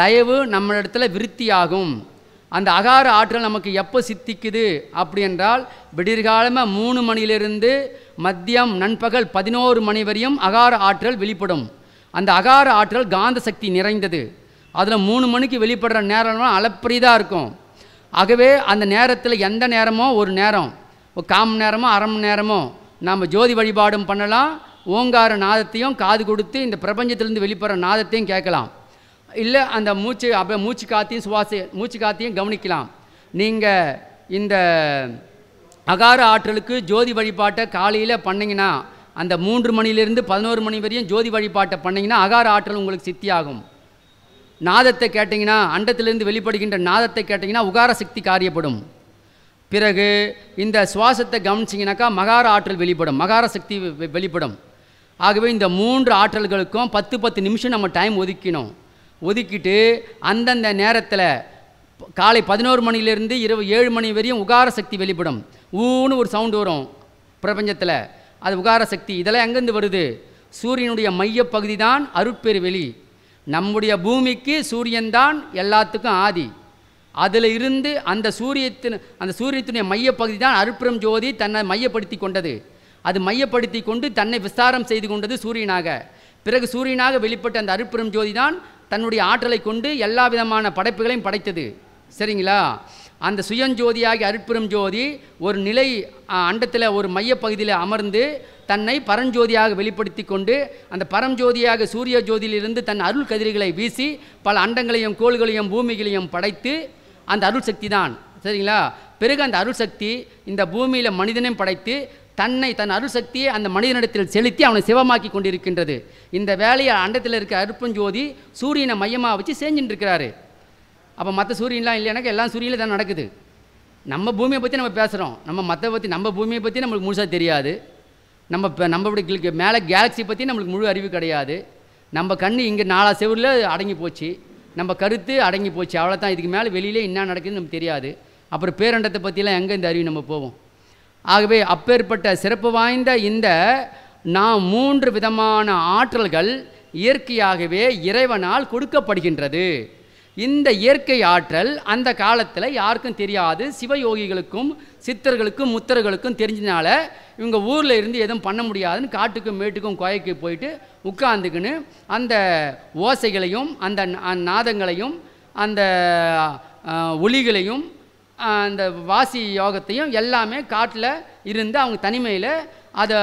தயவு நம்மளிடத்தில் விருத்தி ஆகும் அந்த அகார ஆற்றல் நமக்கு எப்போ சித்திக்குது அப்படி என்றால் விடிர்காலமாக மூணு மணியிலிருந்து மதியம் நண்பகல் பதினோரு மணி வரையும் அகார ஆற்றல் வெளிப்படும் அந்த அகார ஆற்றல் காந்த சக்தி நிறைந்தது அதில் மூணு மணிக்கு வெளிப்படுற நேரம்லாம் அளப்பரிதாக இருக்கும் ஆகவே அந்த நேரத்தில் எந்த நேரமோ ஒரு நேரம் மணி நேரமோ அரை மணி நேரமோ நாம் ஜோதி வழிபாடும் பண்ணலாம் ஓங்கார நாதத்தையும் காது கொடுத்து இந்த பிரபஞ்சத்திலேருந்து வெளிப்படுற நாதத்தையும் கேட்கலாம் இல்லை அந்த மூச்சு அப்போ மூச்சு காத்தையும் சுவாசி மூச்சு காத்தையும் கவனிக்கலாம் நீங்கள் இந்த அகார ஆற்றலுக்கு ஜோதி வழிபாட்டை காலையில் பண்ணிங்கன்னா அந்த மூன்று மணிலேருந்து பதினோரு மணி வரையும் ஜோதி வழிபாட்டை பண்ணிங்கன்னா அகார ஆற்றல் உங்களுக்கு சித்தியாகும் நாதத்தை கேட்டிங்கன்னா அண்டத்திலிருந்து வெளிப்படுகின்ற நாதத்தை கேட்டிங்கன்னா உகார சக்தி காரியப்படும் பிறகு இந்த சுவாசத்தை கவனிச்சிங்கனாக்கா மகார ஆற்றல் வெளிப்படும் மகார சக்தி வெளிப்படும் ஆகவே இந்த மூன்று ஆற்றல்களுக்கும் பத்து பத்து நிமிஷம் நம்ம டைம் ஒதுக்கினோம் ஒதுக்கிட்டு அந்தந்த நேரத்தில் காலை பதினோரு மணிலேருந்து இரவு ஏழு மணி வரையும் உகார சக்தி வெளிப்படும் ஊன்னு ஒரு சவுண்டு வரும் பிரபஞ்சத்தில் அது உகார சக்தி இதெல்லாம் எங்கேருந்து வருது சூரியனுடைய மையப்பகுதி தான் அருட்பெருவெளி நம்முடைய பூமிக்கு சூரியன்தான் எல்லாத்துக்கும் ஆதி அதில் இருந்து அந்த சூரியத்தின் அந்த சூரியத்தினுடைய மையப்பகுதி தான் அருப்புறம் ஜோதி தன்னை மையப்படுத்தி கொண்டது அது மையப்படுத்தி கொண்டு தன்னை விஸ்தாரம் செய்து கொண்டது சூரியனாக பிறகு சூரியனாக வெளிப்பட்ட அந்த அருப்புறம் ஜோதி தான் தன்னுடைய ஆற்றலை கொண்டு எல்லா விதமான படைப்புகளையும் படைத்தது சரிங்களா அந்த சுயஞ்சோதியாகி அருட்பெரும் ஜோதி ஒரு நிலை அண்டத்தில் ஒரு மையப்பகுதியில் அமர்ந்து தன்னை பரஞ்சோதியாக வெளிப்படுத்தி கொண்டு அந்த பரஞ்சோதியாக சூரிய ஜோதியிலிருந்து தன் அருள் கதிரிகளை வீசி பல அண்டங்களையும் கோள்களையும் பூமிகளையும் படைத்து அந்த அருள் சக்தி தான் சரிங்களா பிறகு அந்த அருள் சக்தி இந்த பூமியில் மனிதனையும் படைத்து தன்னை தன் அருள் சக்தியை அந்த மனிதனிடத்தில் செலுத்தி அவனை சிவமாக்கி கொண்டிருக்கின்றது இந்த வேலையை அண்டத்தில் இருக்க அருப்பஞ்சோதி சூரியனை மையமாக வச்சு செஞ்சுட்டு இருக்கிறாரு அப்போ மற்ற சூரியன்லாம் இல்லைனாக்க எல்லாம் சூரியனில் தான் நடக்குது நம்ம பூமியை பற்றி நம்ம பேசுகிறோம் நம்ம மற்ற பற்றி நம்ம பூமியை பற்றி நம்மளுக்கு முழுசாக தெரியாது நம்ம இப்போ நம்மளுடைய மேலே கேலக்ஸி பற்றி நம்மளுக்கு முழு அறிவு கிடையாது நம்ம கண் இங்கே நாலா செவரில் அடங்கி போச்சு நம்ம கருத்து அடங்கி போச்சு அவ்வளோதான் இதுக்கு மேலே வெளியிலே என்ன நடக்குதுன்னு நமக்கு தெரியாது அப்புறம் பேரண்டத்தை பற்றிலாம் எங்கே இந்த அறிவு நம்ம போவோம் ஆகவே அப்பேற்பட்ட சிறப்பு வாய்ந்த இந்த நாம் மூன்று விதமான ஆற்றல்கள் இயற்கையாகவே இறைவனால் கொடுக்கப்படுகின்றது இந்த இயற்கை ஆற்றல் அந்த காலத்தில் யாருக்கும் தெரியாது சிவயோகிகளுக்கும் சித்தர்களுக்கும் முத்தர்களுக்கும் தெரிஞ்சனால இவங்க ஊரில் இருந்து எதுவும் பண்ண முடியாதுன்னு காட்டுக்கும் மேட்டுக்கும் கோயக்கு போயிட்டு உட்காந்துக்குன்னு அந்த ஓசைகளையும் அந்த நாதங்களையும் அந்த ஒளிகளையும் அந்த வாசி யோகத்தையும் எல்லாமே காட்டில் இருந்து அவங்க தனிமையில் அதை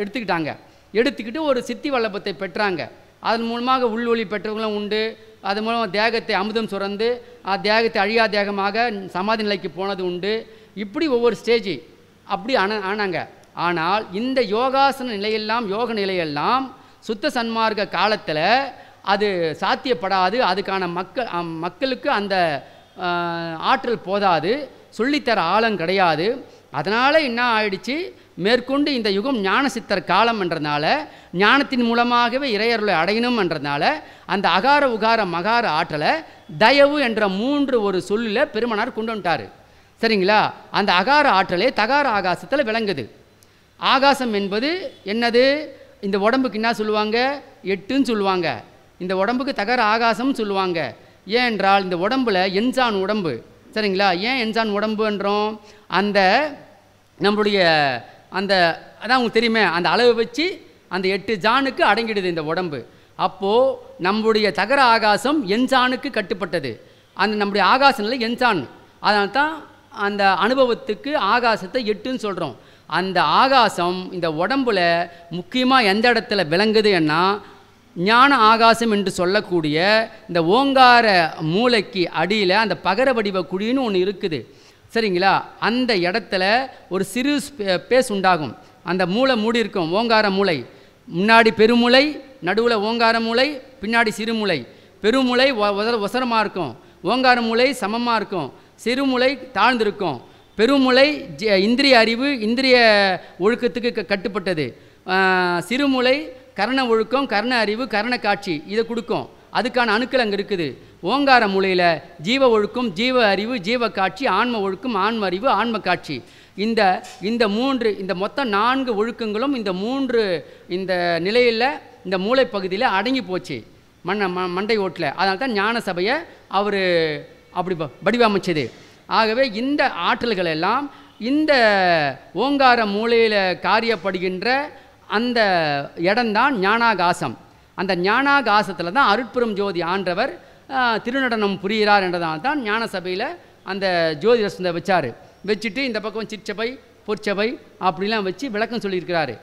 எடுத்துக்கிட்டாங்க எடுத்துக்கிட்டு ஒரு சித்தி வல்லபத்தை பெற்றாங்க அதன் மூலமாக உள்ளொளி பெற்றவங்களும் உண்டு அது மூலம் தேகத்தை அமுதம் சுரந்து தேகத்தை அழியா தேகமாக சமாதி நிலைக்கு போனது உண்டு இப்படி ஒவ்வொரு ஸ்டேஜ் அப்படி ஆன ஆனாங்க ஆனால் இந்த யோகாசன நிலையெல்லாம் யோக நிலையெல்லாம் சுத்த சன்மார்க்க காலத்தில் அது சாத்தியப்படாது அதுக்கான மக்கள் மக்களுக்கு அந்த ஆற்றல் போதாது சொல்லித்தர ஆழம் கிடையாது அதனால் என்ன ஆயிடுச்சு மேற்கொண்டு இந்த யுகம் ஞான சித்தர் காலம் என்றனால ஞானத்தின் மூலமாகவே இறையருளை அடையணும் என்றனால அந்த அகார உகார மகார ஆற்றலை தயவு என்ற மூன்று ஒரு சொல்லில் பெருமனார் கொண்டு வந்துட்டார் சரிங்களா அந்த அகார ஆற்றலே தகார ஆகாசத்தில் விளங்குது ஆகாசம் என்பது என்னது இந்த உடம்புக்கு என்ன சொல்லுவாங்க எட்டுன்னு சொல்லுவாங்க இந்த உடம்புக்கு தகர ஆகாசம்னு சொல்லுவாங்க ஏனென்றால் இந்த உடம்பில் என்சான் உடம்பு சரிங்களா ஏன் என்சான் உடம்புன்றோம் அந்த நம்மளுடைய அந்த அதான் உங்களுக்கு தெரியுமே அந்த அளவு வச்சு அந்த எட்டு ஜானுக்கு அடங்கிடுது இந்த உடம்பு அப்போது நம்முடைய தகர ஆகாசம் எஞ்சானுக்கு கட்டுப்பட்டது அந்த நம்முடைய ஆகாச நிலை ஜான் அதனால தான் அந்த அனுபவத்துக்கு ஆகாசத்தை எட்டுன்னு சொல்கிறோம் அந்த ஆகாசம் இந்த உடம்பில் முக்கியமாக எந்த இடத்துல விளங்குது என்ன ஞான ஆகாசம் என்று சொல்லக்கூடிய இந்த ஓங்கார மூளைக்கு அடியில் அந்த பகர வடிவ குழின்னு ஒன்று இருக்குது சரிங்களா அந்த இடத்துல ஒரு சிறு ஸ்பேஸ் உண்டாகும் அந்த மூளை மூடி இருக்கும் ஓங்கார மூளை முன்னாடி பெருமுளை நடுவில் ஓங்கார மூளை பின்னாடி சிறுமுளை பெருமுளை ஒசரமாக இருக்கும் ஓங்கார மூளை சமமாக இருக்கும் சிறுமுளை தாழ்ந்திருக்கும் பெருமுளை இந்திரிய அறிவு இந்திரிய ஒழுக்கத்துக்கு கட்டுப்பட்டது சிறுமுளை கரண ஒழுக்கம் கரண அறிவு கரண காட்சி இதை கொடுக்கும் அதுக்கான அணுக்கள் அங்கே இருக்குது ஓங்கார மூலையில் ஜீவ ஒழுக்கம் ஜீவ அறிவு ஜீவ காட்சி ஆன்ம ஒழுக்கம் ஆன்ம அறிவு ஆன்ம காட்சி இந்த இந்த மூன்று இந்த மொத்தம் நான்கு ஒழுக்கங்களும் இந்த மூன்று இந்த நிலையில் இந்த மூளை பகுதியில் அடங்கி போச்சு மண்ண ம மண்டை ஓட்டில் அதனால தான் ஞான சபையை அவர் அப்படி வடிவமைச்சது ஆகவே இந்த ஆற்றல்கள் எல்லாம் இந்த ஓங்கார மூலையில் காரியப்படுகின்ற அந்த இடம்தான் ஞானாகாசம் அந்த ஞானாகாசத்தில் தான் அருட்புறம் ஜோதி ஆண்டவர் திருநடனம் புரிகிறார் என்றதான் தான் ஞான சபையில் அந்த ஜோதிட வச்சார் வச்சுட்டு இந்த பக்கம் சிற்சபை பொற்சபை அப்படிலாம் வச்சு விளக்கம் சொல்லியிருக்கிறாரு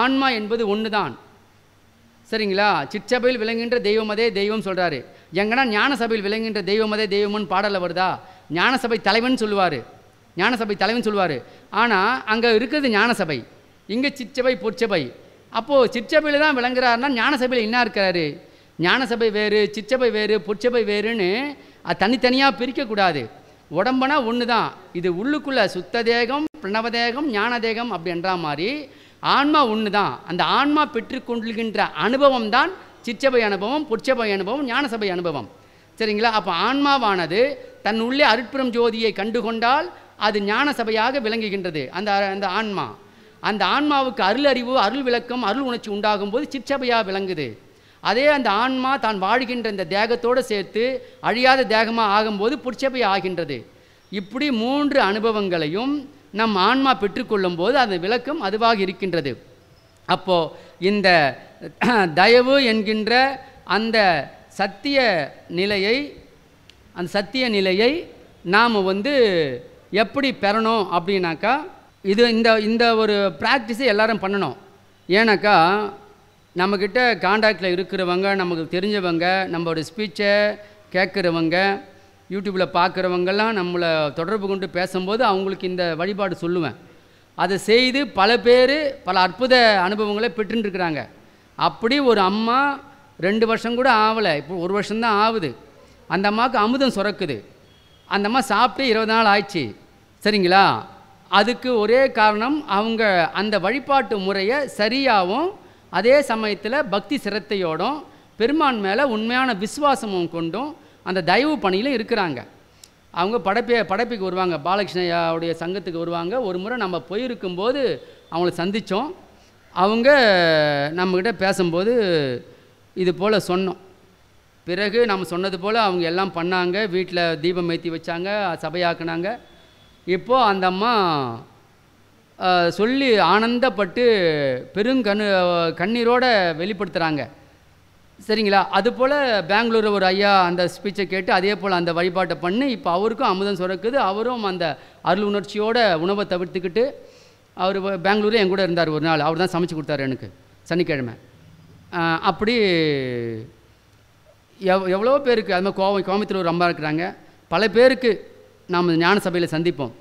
ஆன்மா என்பது ஒன்று தான் சரிங்களா சிற்சபையில் விளங்குகின்ற தெய்வமதே தெய்வம் சொல்கிறாரு எங்கன்னா ஞான சபையில் விளங்குகின்ற தெய்வமதே தெய்வம்னு பாடலில் வருதா ஞான சபை தலைவன் சொல்லுவார் ஞான சபை தலைவன் சொல்லுவார் ஆனால் அங்கே இருக்கிறது ஞான சபை இங்கே சிற்சபை பொற்சபை அப்போது சிற்சபையில் தான் விளங்குறாருன்னா ஞான சபையில் என்ன இருக்கிறாரு ஞானசபை வேறு சிச்சபை வேறு பொற்சபை வேறுன்னு அது தனித்தனியாக பிரிக்கக்கூடாது உடம்புனா ஒன்று தான் இது உள்ளுக்குள்ளே சுத்த தேகம் பிரணவ தேகம் ஞான தேகம் அப்படின்ற மாதிரி ஆன்மா ஒன்று தான் அந்த ஆன்மா பெற்றுக்கொள்கின்ற அனுபவம் தான் சிச்சபை அனுபவம் பொற்சபை அனுபவம் ஞானசபை அனுபவம் சரிங்களா அப்போ ஆன்மாவானது தன் உள்ளே அருட்புறம் ஜோதியை கண்டுகொண்டால் அது ஞான சபையாக விளங்குகின்றது அந்த அந்த ஆன்மா அந்த ஆன்மாவுக்கு அருள் அறிவு அருள் விளக்கம் அருள் உணர்ச்சி உண்டாகும் போது சிற்சபையாக விளங்குது அதே அந்த ஆன்மா தான் வாழ்கின்ற இந்த தேகத்தோடு சேர்த்து அழியாத தேகமாக ஆகும்போது புட்சபை ஆகின்றது இப்படி மூன்று அனுபவங்களையும் நம் ஆன்மா பெற்றுக்கொள்ளும் போது அது விளக்கம் அதுவாக இருக்கின்றது அப்போது இந்த [CLEARS THROAT] தயவு என்கின்ற அந்த சத்திய நிலையை அந்த சத்திய நிலையை நாம் வந்து எப்படி பெறணும் அப்படின்னாக்கா இது இந்த இந்த ஒரு ப்ராக்டிஸை எல்லோரும் பண்ணணும் ஏன்னாக்கா நம்மக்கிட்ட காண்டாக்டில் இருக்கிறவங்க நமக்கு தெரிஞ்சவங்க நம்மளோட ஸ்பீச்சை கேட்குறவங்க யூடியூப்பில் பார்க்குறவங்கெல்லாம் நம்மளை தொடர்பு கொண்டு பேசும்போது அவங்களுக்கு இந்த வழிபாடு சொல்லுவேன் அதை செய்து பல பேர் பல அற்புத அனுபவங்களை பெற்றுருக்குறாங்க அப்படி ஒரு அம்மா ரெண்டு வருஷம் கூட ஆகலை இப்போ ஒரு வருஷம்தான் ஆகுது அந்த அம்மாவுக்கு அமுதம் சுரக்குது அந்த அம்மா சாப்பிட்டு இருபது நாள் ஆயிடுச்சு சரிங்களா அதுக்கு ஒரே காரணம் அவங்க அந்த வழிபாட்டு முறையை சரியாகவும் அதே சமயத்தில் பக்தி சிரத்தையோடும் பெருமான் மேலே உண்மையான விசுவாசமும் கொண்டும் அந்த தயவு பணியில் இருக்கிறாங்க அவங்க படைப்பை படைப்புக்கு வருவாங்க பாலகிருஷ்ணய்யாவுடைய சங்கத்துக்கு வருவாங்க ஒரு முறை நம்ம போயிருக்கும்போது அவங்கள சந்தித்தோம் அவங்க நம்மக்கிட்ட பேசும்போது இது போல் சொன்னோம் பிறகு நம்ம சொன்னது போல் அவங்க எல்லாம் பண்ணாங்க வீட்டில் தீபம் ஏற்றி வச்சாங்க சபையாக்குனாங்க இப்போது அந்த அம்மா சொல்லி ஆனந்தப்பட்டு பெருங்கண்ணு கண்ணீரோடு வெளிப்படுத்துகிறாங்க சரிங்களா அதுபோல் பெங்களூர் ஒரு ஐயா அந்த ஸ்பீச்சை கேட்டு அதே போல் அந்த வழிபாட்டை பண்ணி இப்போ அவருக்கும் அமுதம் சுரக்குது அவரும் அந்த அருள் உணர்ச்சியோட உணவை தவிர்த்துக்கிட்டு அவர் பெங்களூரில் என் கூட இருந்தார் ஒரு நாள் அவர் தான் சமைச்சு கொடுத்தாரு எனக்கு சனிக்கிழமை அப்படி எவ் எவ்வளோ பேருக்கு அது மாதிரி கோவம் கோமத்தில் ஒரு அம்மா இருக்கிறாங்க பல பேருக்கு நாம் ஞான சபையில் சந்திப்போம்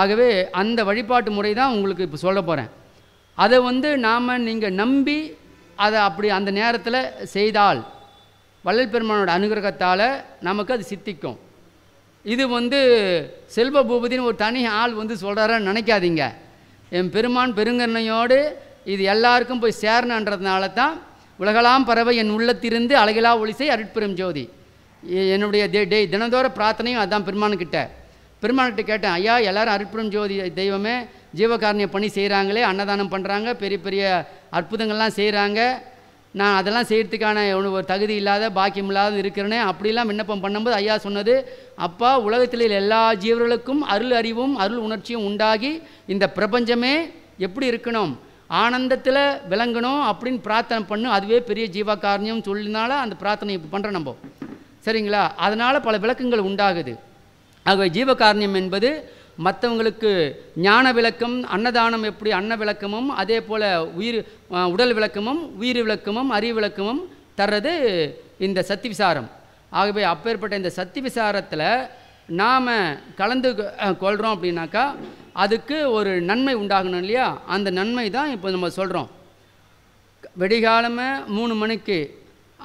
ஆகவே அந்த வழிபாட்டு முறை தான் உங்களுக்கு இப்போ சொல்ல போகிறேன் அதை வந்து நாம் நீங்கள் நம்பி அதை அப்படி அந்த நேரத்தில் செய்தால் வள்ளல் பெருமானோட அனுகிரகத்தால் நமக்கு அது சித்திக்கும் இது வந்து செல்வ பூபதினு ஒரு தனி ஆள் வந்து சொல்கிறாரன்னு நினைக்காதீங்க என் பெருமான் பெருங்கண்ணையோடு இது எல்லாருக்கும் போய் சேரணுன்றதுனால தான் உலகலாம் பறவை என் உள்ளத்திலிருந்து அழகிலா ஒளிசை அருட்பெரும் ஜோதி என்னுடைய டே தினந்தோற பிரார்த்தனையும் அதான் பெருமான்கிட்ட பெருமாள்கிட்ட கேட்டேன் ஐயா எல்லாரும் அற்புதம் ஜோதி தெய்வமே ஜீவகாரணிய பணி செய்கிறாங்களே அன்னதானம் பண்ணுறாங்க பெரிய பெரிய அற்புதங்கள்லாம் செய்கிறாங்க நான் அதெல்லாம் செய்கிறதுக்கான ஒரு தகுதி இல்லாத பாக்கியம் இல்லாத இருக்கிறேனே அப்படிலாம் விண்ணப்பம் பண்ணும்போது ஐயா சொன்னது அப்பா உலகத்தில் எல்லா ஜீவர்களுக்கும் அருள் அறிவும் அருள் உணர்ச்சியும் உண்டாகி இந்த பிரபஞ்சமே எப்படி இருக்கணும் ஆனந்தத்தில் விளங்கணும் அப்படின்னு பிரார்த்தனை பண்ணும் அதுவே பெரிய ஜீவகாரணியம் சொல்லினால அந்த பிரார்த்தனை இப்போ பண்ணுறேன் நம்ம சரிங்களா அதனால் பல விளக்கங்கள் உண்டாகுது ஆகவே ஜீவகாரண்யம் என்பது மற்றவங்களுக்கு ஞான விளக்கம் அன்னதானம் எப்படி அன்ன விளக்கமும் அதே போல் உயிர் உடல் விளக்கமும் உயிர் விளக்கமும் அறிவு விளக்கமும் தர்றது இந்த சத்தி விசாரம் ஆகவே அப்பேற்பட்ட இந்த சத்தி விசாரத்தில் நாம் கலந்து கொள்கிறோம் அப்படின்னாக்கா அதுக்கு ஒரு நன்மை உண்டாகணும் இல்லையா அந்த நன்மை தான் இப்போ நம்ம சொல்கிறோம் வெடிகாலமே மூணு மணிக்கு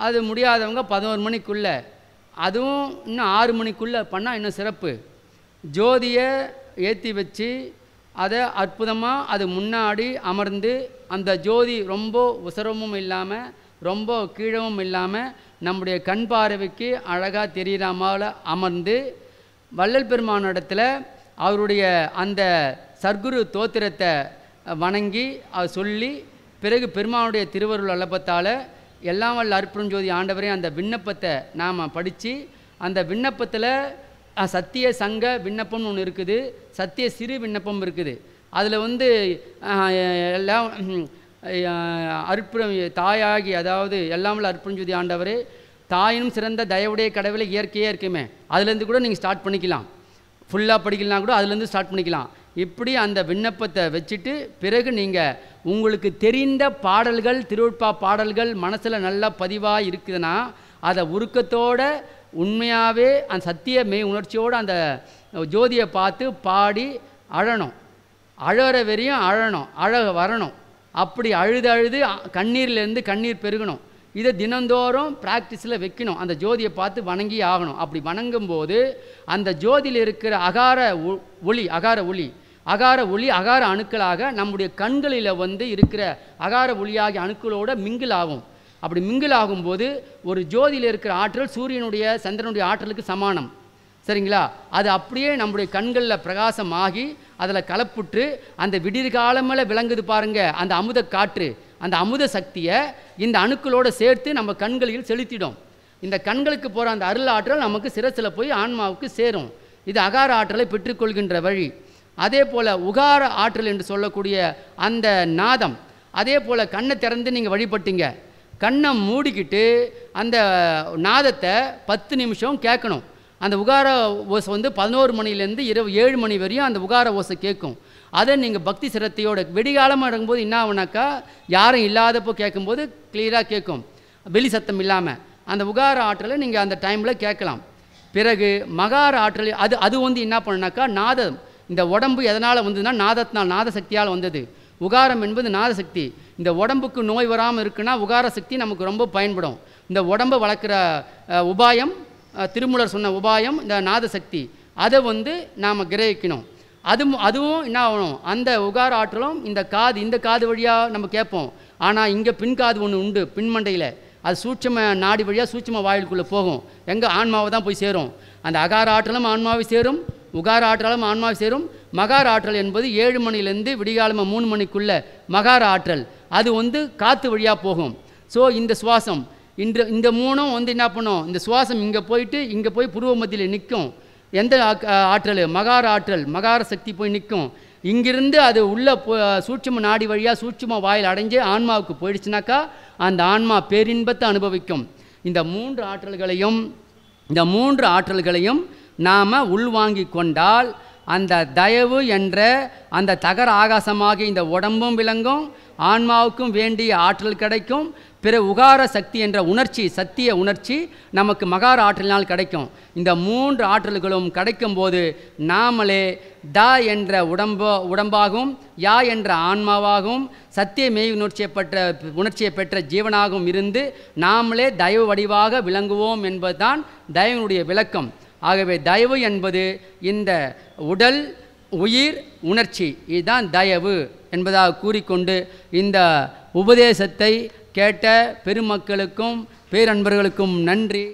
அது முடியாதவங்க பதினோரு மணிக்குள்ளே அதுவும் இன்னும் ஆறு மணிக்குள்ளே பண்ணால் இன்னும் சிறப்பு ஜோதியை ஏற்றி வச்சு அதை அற்புதமாக அது முன்னாடி அமர்ந்து அந்த ஜோதி ரொம்ப உசரமும் இல்லாமல் ரொம்ப கீழவும் இல்லாமல் நம்முடைய கண் பார்வைக்கு அழகாக தெரியாமல் அமர்ந்து வள்ளல் பெருமான இடத்துல அவருடைய அந்த சர்க்குரு தோத்திரத்தை வணங்கி அவர் சொல்லி பிறகு பெருமானுடைய திருவருள் அல்லபத்தால் எல்லாம் வல்ல ஜோதி ஆண்டவரே அந்த விண்ணப்பத்தை நாம் படித்து அந்த விண்ணப்பத்தில் சத்திய சங்க விண்ணப்பம்னு ஒன்று இருக்குது சத்திய சிறு விண்ணப்பம் இருக்குது அதில் வந்து எல்லாம் அற்புறம் தாயாகி அதாவது எல்லாம் வல்ல ஜோதி ஆண்டவரே தாயினும் சிறந்த தயவுடைய கடவுளை இயற்கையாக இருக்குமே அதுலேருந்து கூட நீங்கள் ஸ்டார்ட் பண்ணிக்கலாம் ஃபுல்லாக படிக்கலாம் கூட அதுலேருந்து ஸ்டார்ட் பண்ணிக்கலாம் இப்படி அந்த விண்ணப்பத்தை வச்சுட்டு பிறகு நீங்கள் உங்களுக்கு தெரிந்த பாடல்கள் திருவிழ்பா பாடல்கள் மனசில் நல்லா பதிவாக இருக்குதுன்னா அதை உருக்கத்தோட உண்மையாகவே அந்த சத்திய மெய் உணர்ச்சியோடு அந்த ஜோதியை பார்த்து பாடி அழணும் அழகிற வெறியும் அழணும் அழக வரணும் அப்படி அழுது அழுது கண்ணீர்லேருந்து கண்ணீர் பெருகணும் இதை தினந்தோறும் ப்ராக்டிஸில் வைக்கணும் அந்த ஜோதியை பார்த்து வணங்கி ஆகணும் அப்படி வணங்கும்போது அந்த ஜோதியில் இருக்கிற அகார ஒளி அகார ஒளி அகார ஒளி அகார அணுக்களாக நம்முடைய கண்களில் வந்து இருக்கிற அகார ஒளியாகிய அணுக்களோட மிங்கில் ஆகும் அப்படி மிங்கில் ஆகும்போது ஒரு ஜோதியில் இருக்கிற ஆற்றல் சூரியனுடைய சந்திரனுடைய ஆற்றலுக்கு சமானம் சரிங்களா அது அப்படியே நம்முடைய கண்களில் பிரகாசமாகி அதில் கலப்புற்று அந்த விடிர்காலமெல்லாம் விளங்குது பாருங்கள் அந்த அமுத காற்று அந்த அமுத சக்தியை இந்த அணுக்களோடு சேர்த்து நம்ம கண்களில் செலுத்திடும் இந்த கண்களுக்கு போகிற அந்த அருள் ஆற்றல் நமக்கு சிரசில் போய் ஆன்மாவுக்கு சேரும் இது அகார ஆற்றலை பெற்றுக்கொள்கின்ற வழி அதே போல் உகார ஆற்றல் என்று சொல்லக்கூடிய அந்த நாதம் அதே போல் கண்ணை திறந்து நீங்கள் வழிபட்டீங்க கண்ணை மூடிக்கிட்டு அந்த நாதத்தை பத்து நிமிஷம் கேட்கணும் அந்த உகார ஓசை வந்து பதினோரு மணிலேருந்து இரவு ஏழு மணி வரையும் அந்த உகார ஓசை கேட்கும் அதை நீங்கள் பக்தி சிரத்தையோட வெடிகாலமாக இருக்கும்போது என்ன ஆகுனாக்கா யாரும் இல்லாதப்போ கேட்கும்போது கிளியராக கேட்கும் வெளி சத்தம் இல்லாமல் அந்த உகார ஆற்றலை நீங்கள் அந்த டைமில் கேட்கலாம் பிறகு மகார ஆற்றல் அது அது வந்து என்ன பண்ணுனாக்கா நாதம் இந்த உடம்பு எதனால் வந்ததுன்னா நாதத்தினால் நாத சக்தியால் வந்தது உகாரம் என்பது நாதசக்தி இந்த உடம்புக்கு நோய் வராமல் இருக்குன்னா உகார சக்தி நமக்கு ரொம்ப பயன்படும் இந்த உடம்பை வளர்க்குற உபாயம் திருமூலர் சொன்ன உபாயம் இந்த நாதசக்தி அதை வந்து நாம் கிரகிக்கணும் அதுவும் அதுவும் என்ன ஆகணும் அந்த உகார ஆற்றலும் இந்த காது இந்த காது வழியாக நம்ம கேட்போம் ஆனால் இங்கே பின் காது ஒன்று உண்டு பின்மண்டையில் அது சூட்சம நாடி வழியாக சூட்சம வாயிலுக்குள்ளே போகும் எங்கே ஆன்மாவை தான் போய் சேரும் அந்த அகார ஆற்றலும் ஆன்மாவை சேரும் உகார ஆற்றலும் ஆன்மாவை சேரும் மகார ஆற்றல் என்பது ஏழு மணிலேருந்து விடிகாலமாக மூணு மணிக்குள்ளே மகார ஆற்றல் அது வந்து காற்று வழியாக போகும் ஸோ இந்த சுவாசம் இன்று இந்த மூணும் வந்து என்ன பண்ணும் இந்த சுவாசம் இங்கே போயிட்டு இங்கே போய் புருவ மத்தியில் நிற்கும் எந்த ஆற்றல் மகார ஆற்றல் மகார சக்தி போய் நிற்கும் இங்கிருந்து அது உள்ளே போ சூட்சம நாடி வழியாக சூட்சம வாயில் அடைஞ்சு ஆன்மாவுக்கு போயிடுச்சுனாக்கா அந்த ஆன்மா பேரின்பத்தை அனுபவிக்கும் இந்த மூன்று ஆற்றல்களையும் இந்த மூன்று ஆற்றல்களையும் நாம் உள்வாங்கி கொண்டால் அந்த தயவு என்ற அந்த தகர ஆகாசமாகி இந்த உடம்பும் விளங்கும் ஆன்மாவுக்கும் வேண்டிய ஆற்றல் கிடைக்கும் பிற உகார சக்தி என்ற உணர்ச்சி சத்திய உணர்ச்சி நமக்கு மகார ஆற்றலினால் கிடைக்கும் இந்த மூன்று ஆற்றல்களும் கிடைக்கும்போது நாமளே த என்ற உடம்போ உடம்பாகவும் யா என்ற ஆன்மாவாகவும் சத்திய மெய் உணர்ச்சியை பெற்ற உணர்ச்சியை பெற்ற ஜீவனாகவும் இருந்து நாமளே தயவு வடிவாக விளங்குவோம் என்பதுதான் தயவினுடைய விளக்கம் ஆகவே தயவு என்பது இந்த உடல் உயிர் உணர்ச்சி இதுதான் தயவு என்பதாக கூறிக்கொண்டு இந்த உபதேசத்தை கேட்ட பெருமக்களுக்கும் பேரன்பர்களுக்கும் நன்றி